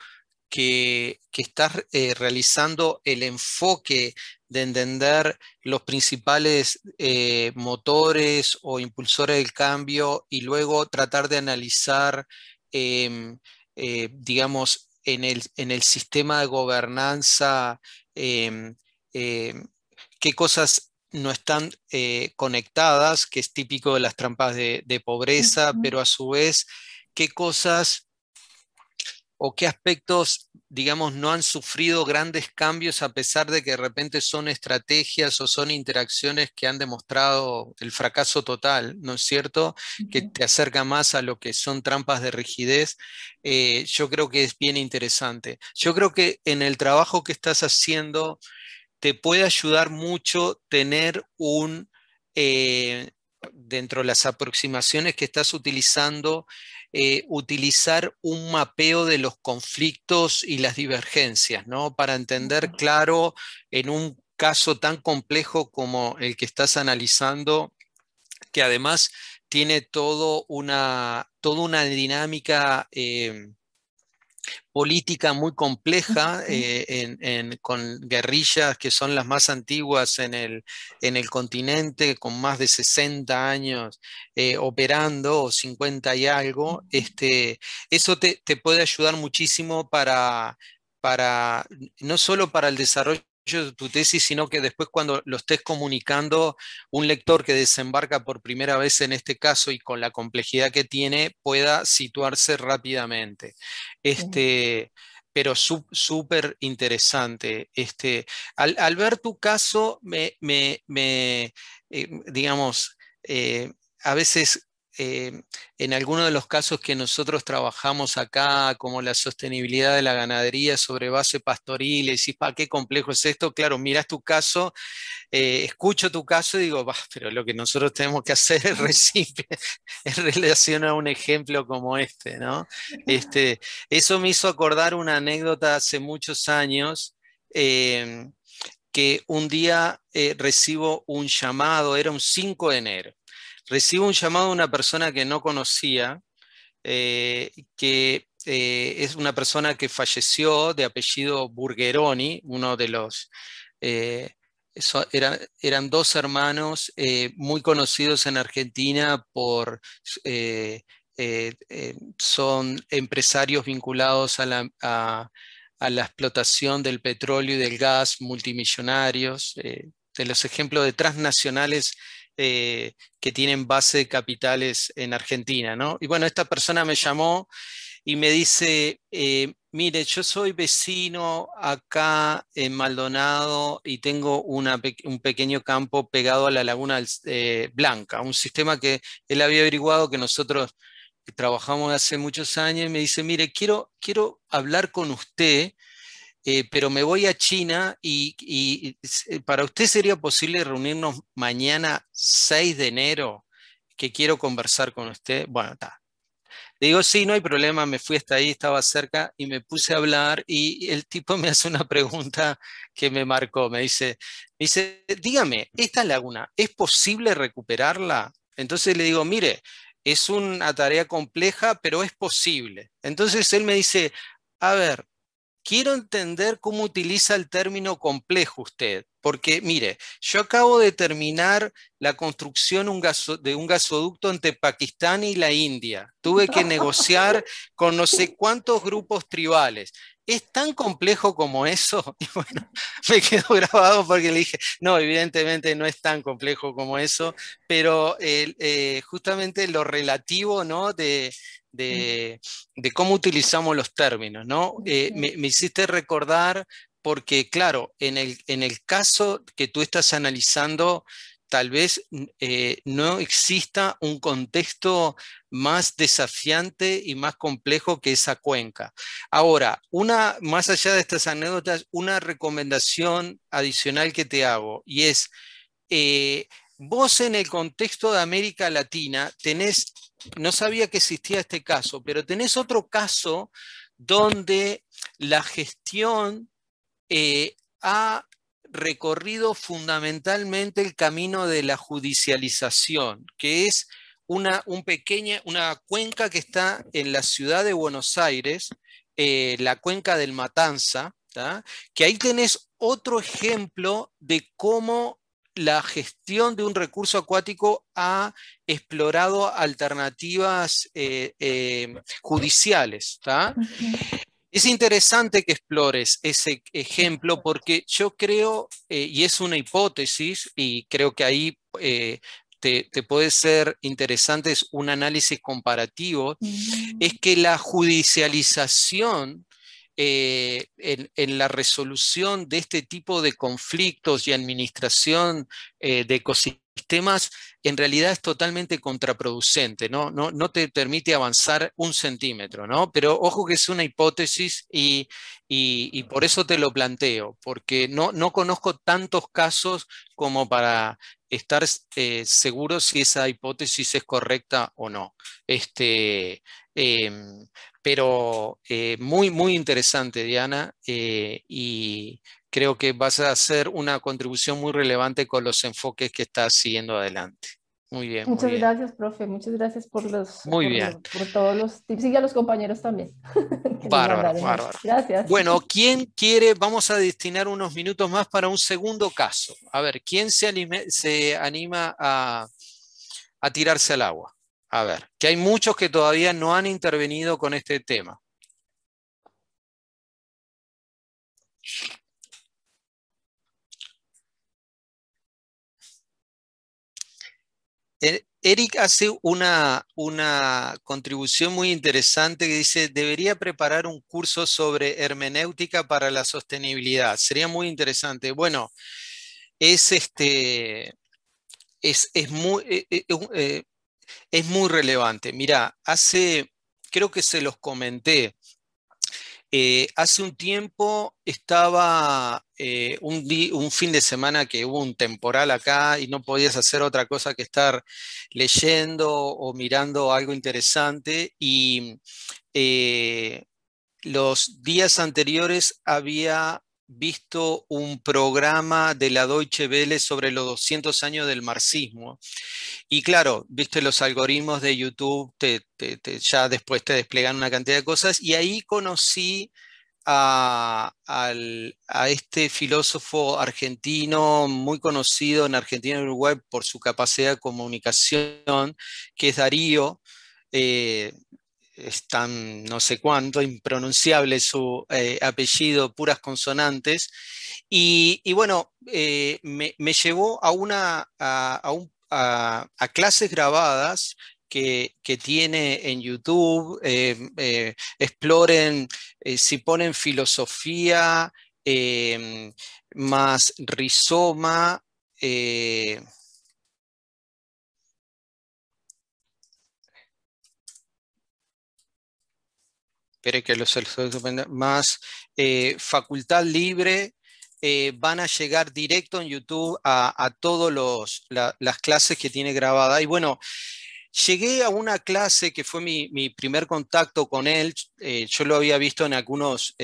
que, que estás eh, realizando, el enfoque de entender los principales eh, motores o impulsores del cambio y luego tratar de analizar, em, eh, digamos, en el, sistema de gobernanza em, em, qué cosas no están eh, conectadas, que es típico de las trampas de, pobreza, pero a su vez qué cosas o qué aspectos, digamos, no han sufrido grandes cambios a pesar de que de repente son estrategias o son interacciones que han demostrado el fracaso total, ¿no es cierto? Que te acerca más a lo que son trampas de rigidez. Eh, yo creo que es bien interesante. Yo creo que en el trabajo que estás haciendo te puede ayudar mucho tener un, eh, dentro de las aproximaciones que estás utilizando, eh, utilizar un mapeo de los conflictos y las divergencias, ¿no? Para entender claro en un caso tan complejo como el que estás analizando, que además tiene todo una, toda una dinámica eh, política muy compleja eh, con guerrillas que son las más antiguas en el, continente, con más de 60 años eh, operando o 50 y algo, este, eso te, puede ayudar muchísimo para, para, no solo para el desarrollo de tu tesis, sino que después cuando lo estés comunicando, un lector que desembarca por primera vez en este caso y con la complejidad que tiene, pueda situarse rápidamente. Este, pero súper interesante. Este, al, ver tu caso, me, me, eh, digamos, eh, a veces eh, en algunos de los casos que nosotros trabajamos acá, como la sostenibilidad de la ganadería sobre base pastoril, y decís, ¿para qué complejo es esto? Claro, miras tu caso, eh, escucho tu caso y digo, pero lo que nosotros tenemos que hacer es recibir, [laughs] en relación a un ejemplo como este, ¿no? Este, eso me hizo acordar una anécdota hace muchos años. Eh, que un día recibo un llamado, era un 5 de enero, recibo un llamado de una persona que no conocía, eh, que eh, es una persona que falleció de apellido Burgeroni, uno de los... Eh, eran dos hermanos muy conocidos en Argentina por... son empresarios vinculados a la, a la, explotación del petróleo y del gas, multimillonarios, de los ejemplos de transnacionales eh, que tienen base de capitales en Argentina. ¿no? Y bueno, esta persona me llamó y me dice, eh, mire, yo soy vecino acá en Maldonado y tengo un pequeño campo pegado a la Laguna eh, Blanca, un sistema que él había averiguado que nosotros trabajamos hace muchos años, y me dice, mire, quiero, quiero hablar con usted eh, pero me voy a China y, eh, para usted sería posible reunirnos mañana 6 de enero, que quiero conversar con usted. Bueno, está. Le digo, sí, no hay problema, me fui hasta ahí, estaba cerca y me puse a hablar y el tipo me hace una pregunta que me marcó. Me dice, me dice dígame, ¿esta laguna es posible recuperarla? Entonces le digo, mire, es una tarea compleja, pero es posible. Entonces él me dice, a ver, quiero entender cómo utiliza el término complejo usted, porque mire, yo acabo de terminar la construcción de un gasoducto entre Pakistán y la India. Tuve que [laughs] negociar con no sé cuántos grupos tribales es tan complejo como eso. [laughs] Y bueno, me quedo grabado porque le dije, no, evidentemente no es tan complejo como eso, pero eh, justamente lo relativo, ¿no? De, cómo utilizamos los términos, ¿no? Eh, me, hiciste recordar porque, claro, en el caso que tú estás analizando, tal vez eh, no exista un contexto más desafiante y más complejo que esa cuenca. Ahora, una, más allá de estas anécdotas, una recomendación adicional que te hago y es, eh, vos en el contexto de América Latina tenés, no sabía que existía este caso, pero tenés otro caso donde la gestión eh, ha recorrido fundamentalmente el camino de la judicialización, que es una, un pequeña, una cuenca que está en la ciudad de Buenos Aires, eh, la cuenca del Matanza, que ahí tenés otro ejemplo de cómo la gestión de un recurso acuático ha explorado alternativas eh, eh, judiciales. Es interesante que explores ese ejemplo porque yo creo, eh, y es una hipótesis, y creo que ahí eh, te, puede ser interesante es un análisis comparativo, es que la judicialización eh, en, en, la resolución de este tipo de conflictos y administración de ecosistemas, temas en realidad es totalmente contraproducente, ¿no? No, no te permite avanzar un centímetro, ¿no? Pero ojo que es una hipótesis y, por eso te lo planteo, porque no, no conozco tantos casos como para estar eh, seguro si esa hipótesis es correcta o no. Este, em, pero eh, muy, muy interesante, Diana, eh, y, creo que vas a hacer una contribución muy relevante con los enfoques que estás siguiendo adelante. Muy bien. Muchas gracias, profe. Muchas gracias por los. Muy bien. todos los tips y a los compañeros también. [laughs] bárbaro, bárbaro. Gracias. Bueno, ¿quién quiere? Vamos a destinar unos minutos más para un segundo caso. A ver, ¿quién se, se anima a, a tirarse al agua? A ver, que hay muchos que todavía no han intervenido con este tema. Eh, Eric hace una, contribución muy interesante que dice, debería preparar un curso sobre hermenéutica para la sostenibilidad. Sería muy interesante. Bueno, es este... Es, muy, eh, eh, es muy relevante. Mira, hace, creo que se los comenté, eh, hace un tiempo estaba eh, un, fin de semana que hubo un temporal acá y no podías hacer otra cosa que estar leyendo o mirando algo interesante y eh, los días anteriores había visto un programa de la Deutsche Welle sobre los 200 años del marxismo. Y claro, viste los algoritmos de YouTube, ya después te desplegan una cantidad de cosas. Y ahí conocí a, este filósofo argentino muy conocido en Argentina y Uruguay por su capacidad de comunicación, que es Darío. Eh, están no sé cuánto, impronunciable su eh, apellido, puras consonantes. Y, bueno, eh, me, llevó a, una, a, clases grabadas que, tiene en YouTube. Em, eh, exploren, si ponen filosofía em, más rizoma. espere que los más eh, facultad libre eh, van a llegar directo en YouTube a, todas las clases que tiene grabada. Y bueno, llegué a una clase que fue mi, primer contacto con él. Eh, yo lo había visto en algunos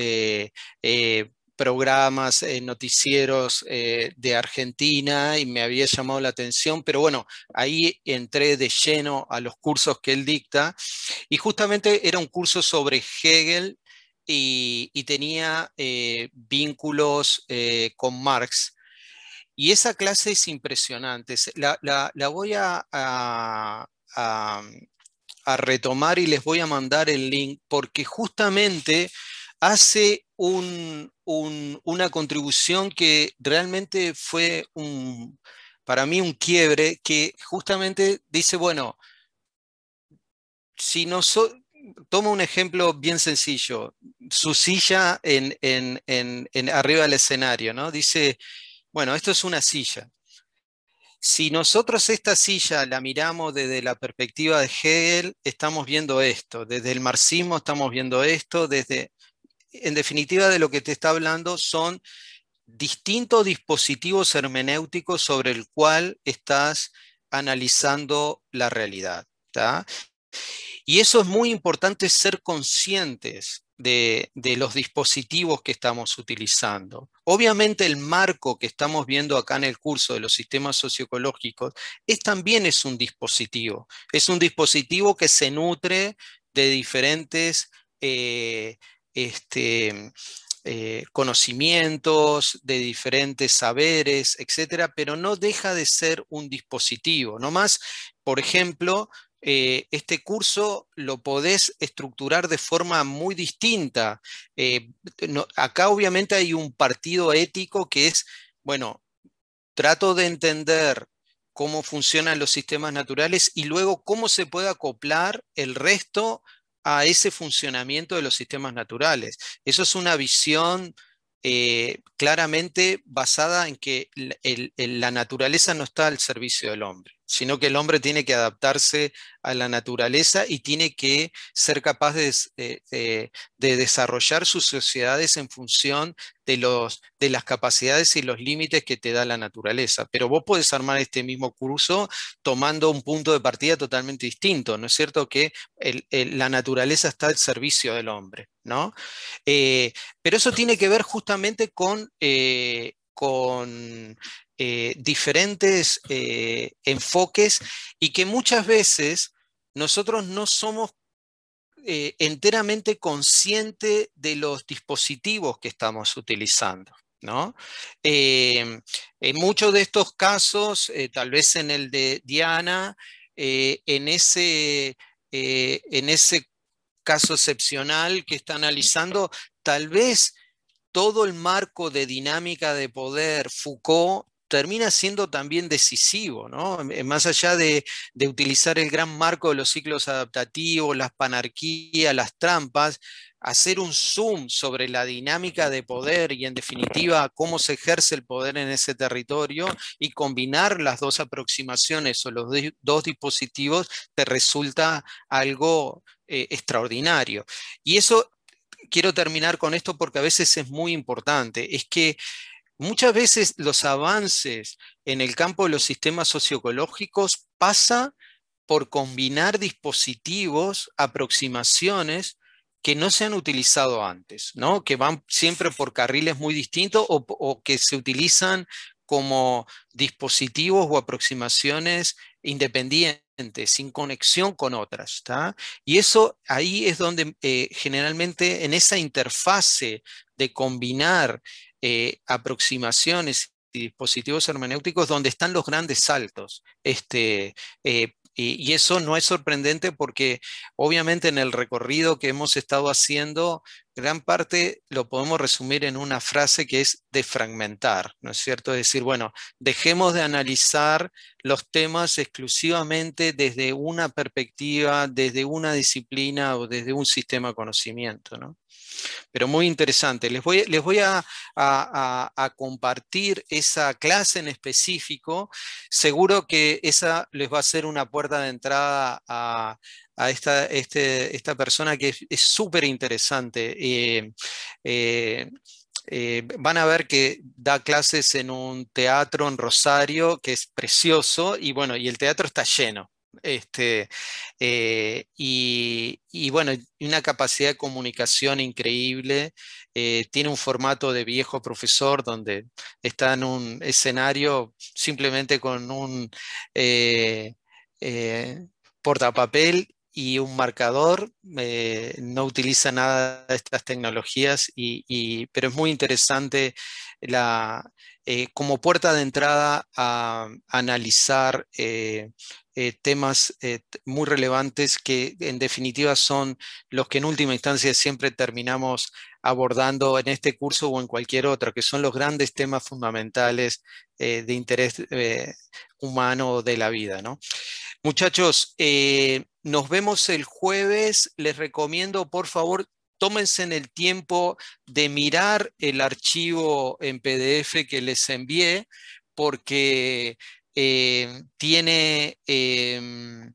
programas, eh, noticieros eh, de Argentina y me había llamado la atención, pero bueno, ahí entré de lleno a los cursos que él dicta y justamente era un curso sobre Hegel y, tenía eh, vínculos con Marx. Y esa clase es impresionante, la, voy a retomar y les voy a mandar el link porque justamente hace un, una contribución que realmente fue para mí un quiebre que justamente dice, bueno, si no tomo toma un ejemplo bien sencillo, su silla en, en, arriba del escenario, ¿no? Dice, bueno, esto es una silla. Si nosotros esta silla la miramos desde la perspectiva de Hegel, estamos viendo esto, desde el marxismo estamos viendo esto, desde en definitiva de lo que te está hablando son distintos dispositivos hermenéuticos sobre el cual estás analizando la realidad. Y eso es muy importante ser conscientes de, los dispositivos que estamos utilizando. Obviamente el marco que estamos viendo acá en el curso de los sistemas socioecológicos es, también es un dispositivo. Es un dispositivo que se nutre de diferentes eh, este, eh, conocimientos, de diferentes saberes, etcétera, pero no deja de ser un dispositivo. No más, por ejemplo, eh, este curso lo podés estructurar de forma muy distinta. Eh, acá obviamente hay un partido ético que es, bueno, trato de entender cómo funcionan los sistemas naturales y luego cómo se puede acoplar el resto a ese funcionamiento de los sistemas naturales. Eso es una visión eh, claramente basada en que la naturaleza no está al servicio del hombre sino que el hombre tiene que adaptarse a la naturaleza y tiene que ser capaz eh, eh, de, desarrollar sus sociedades en función de, los, de las capacidades y los límites que te da la naturaleza. Pero vos podés armar este mismo curso tomando un punto de partida totalmente distinto, ¿no es cierto? Que la naturaleza está al servicio del hombre, ¿no? Eh, pero eso tiene que ver justamente con con eh, diferentes eh, enfoques y que muchas veces nosotros no somos eh, enteramente conscientes de los dispositivos que estamos utilizando. ¿No? en muchos de estos casos, tal vez en el de Diana, en, ese, en ese caso excepcional que está analizando, tal vez todo el marco de dinámica de poder Foucault termina siendo también decisivo, ¿no? Eh, más allá de, utilizar el gran marco de los ciclos adaptativos, las panarquías, las trampas, hacer un zoom sobre la dinámica de poder y en definitiva cómo se ejerce el poder en ese territorio y combinar las dos aproximaciones o los dos dispositivos te resulta algo eh, extraordinario. Y eso quiero terminar con esto porque a veces es muy importante, es que muchas veces los avances en el campo de los sistemas socioecológicos pasa por combinar dispositivos, aproximaciones que no se han utilizado antes, ¿no? que van siempre por carriles muy distintos o, o que se utilizan como dispositivos o aproximaciones independiente, sin conexión con otras. Y eso ahí es donde eh, generalmente en esa interfase de combinar eh, aproximaciones y dispositivos hermenéuticos donde están los grandes saltos. Este, eh, y, eso no es sorprendente porque obviamente en el recorrido que hemos estado haciendo gran parte lo podemos resumir en una frase que es defragmentar, ¿no es cierto? Es decir, bueno, dejemos de analizar los temas exclusivamente desde una perspectiva, desde una disciplina o desde un sistema de conocimiento, ¿no? Pero muy interesante. Les voy, a, compartir esa clase en específico. Seguro que esa les va a ser una puerta de entrada a, a esta, este, esta persona que es súper interesante. Eh, eh, eh, van a ver que da clases en un teatro en Rosario que es precioso y bueno, y el teatro está lleno. Este, y, bueno, una capacidad de comunicación increíble. tiene un formato de viejo profesor donde está en un escenario simplemente con un portapapel y un marcador, eh, no utiliza nada de estas tecnologías, y, pero es muy interesante la, eh, como puerta de entrada a, analizar eh, temas muy relevantes que en definitiva son los que en última instancia siempre terminamos abordando en este curso o en cualquier otro, que son los grandes temas fundamentales de interés humano de la vida, ¿no? Muchachos, eh, nos vemos el jueves. Les recomiendo, por favor, tómense en el tiempo de mirar el archivo en PDF que les envié, porque eh, tiene... Em,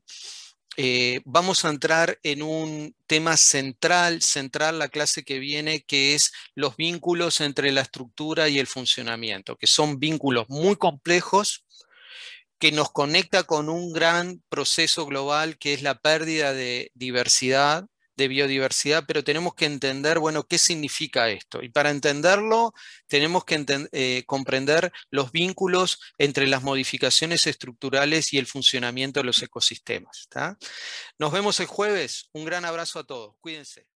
eh, vamos a entrar en un tema central, central la clase que viene, que es los vínculos entre la estructura y el funcionamiento, que son vínculos muy complejos que nos conecta con un gran proceso global que es la pérdida de diversidad, de biodiversidad, pero tenemos que entender, bueno, qué significa esto. Y para entenderlo, tenemos que eh, comprender los vínculos entre las modificaciones estructurales y el funcionamiento de los ecosistemas. Nos vemos el jueves. Un gran abrazo a todos. Cuídense.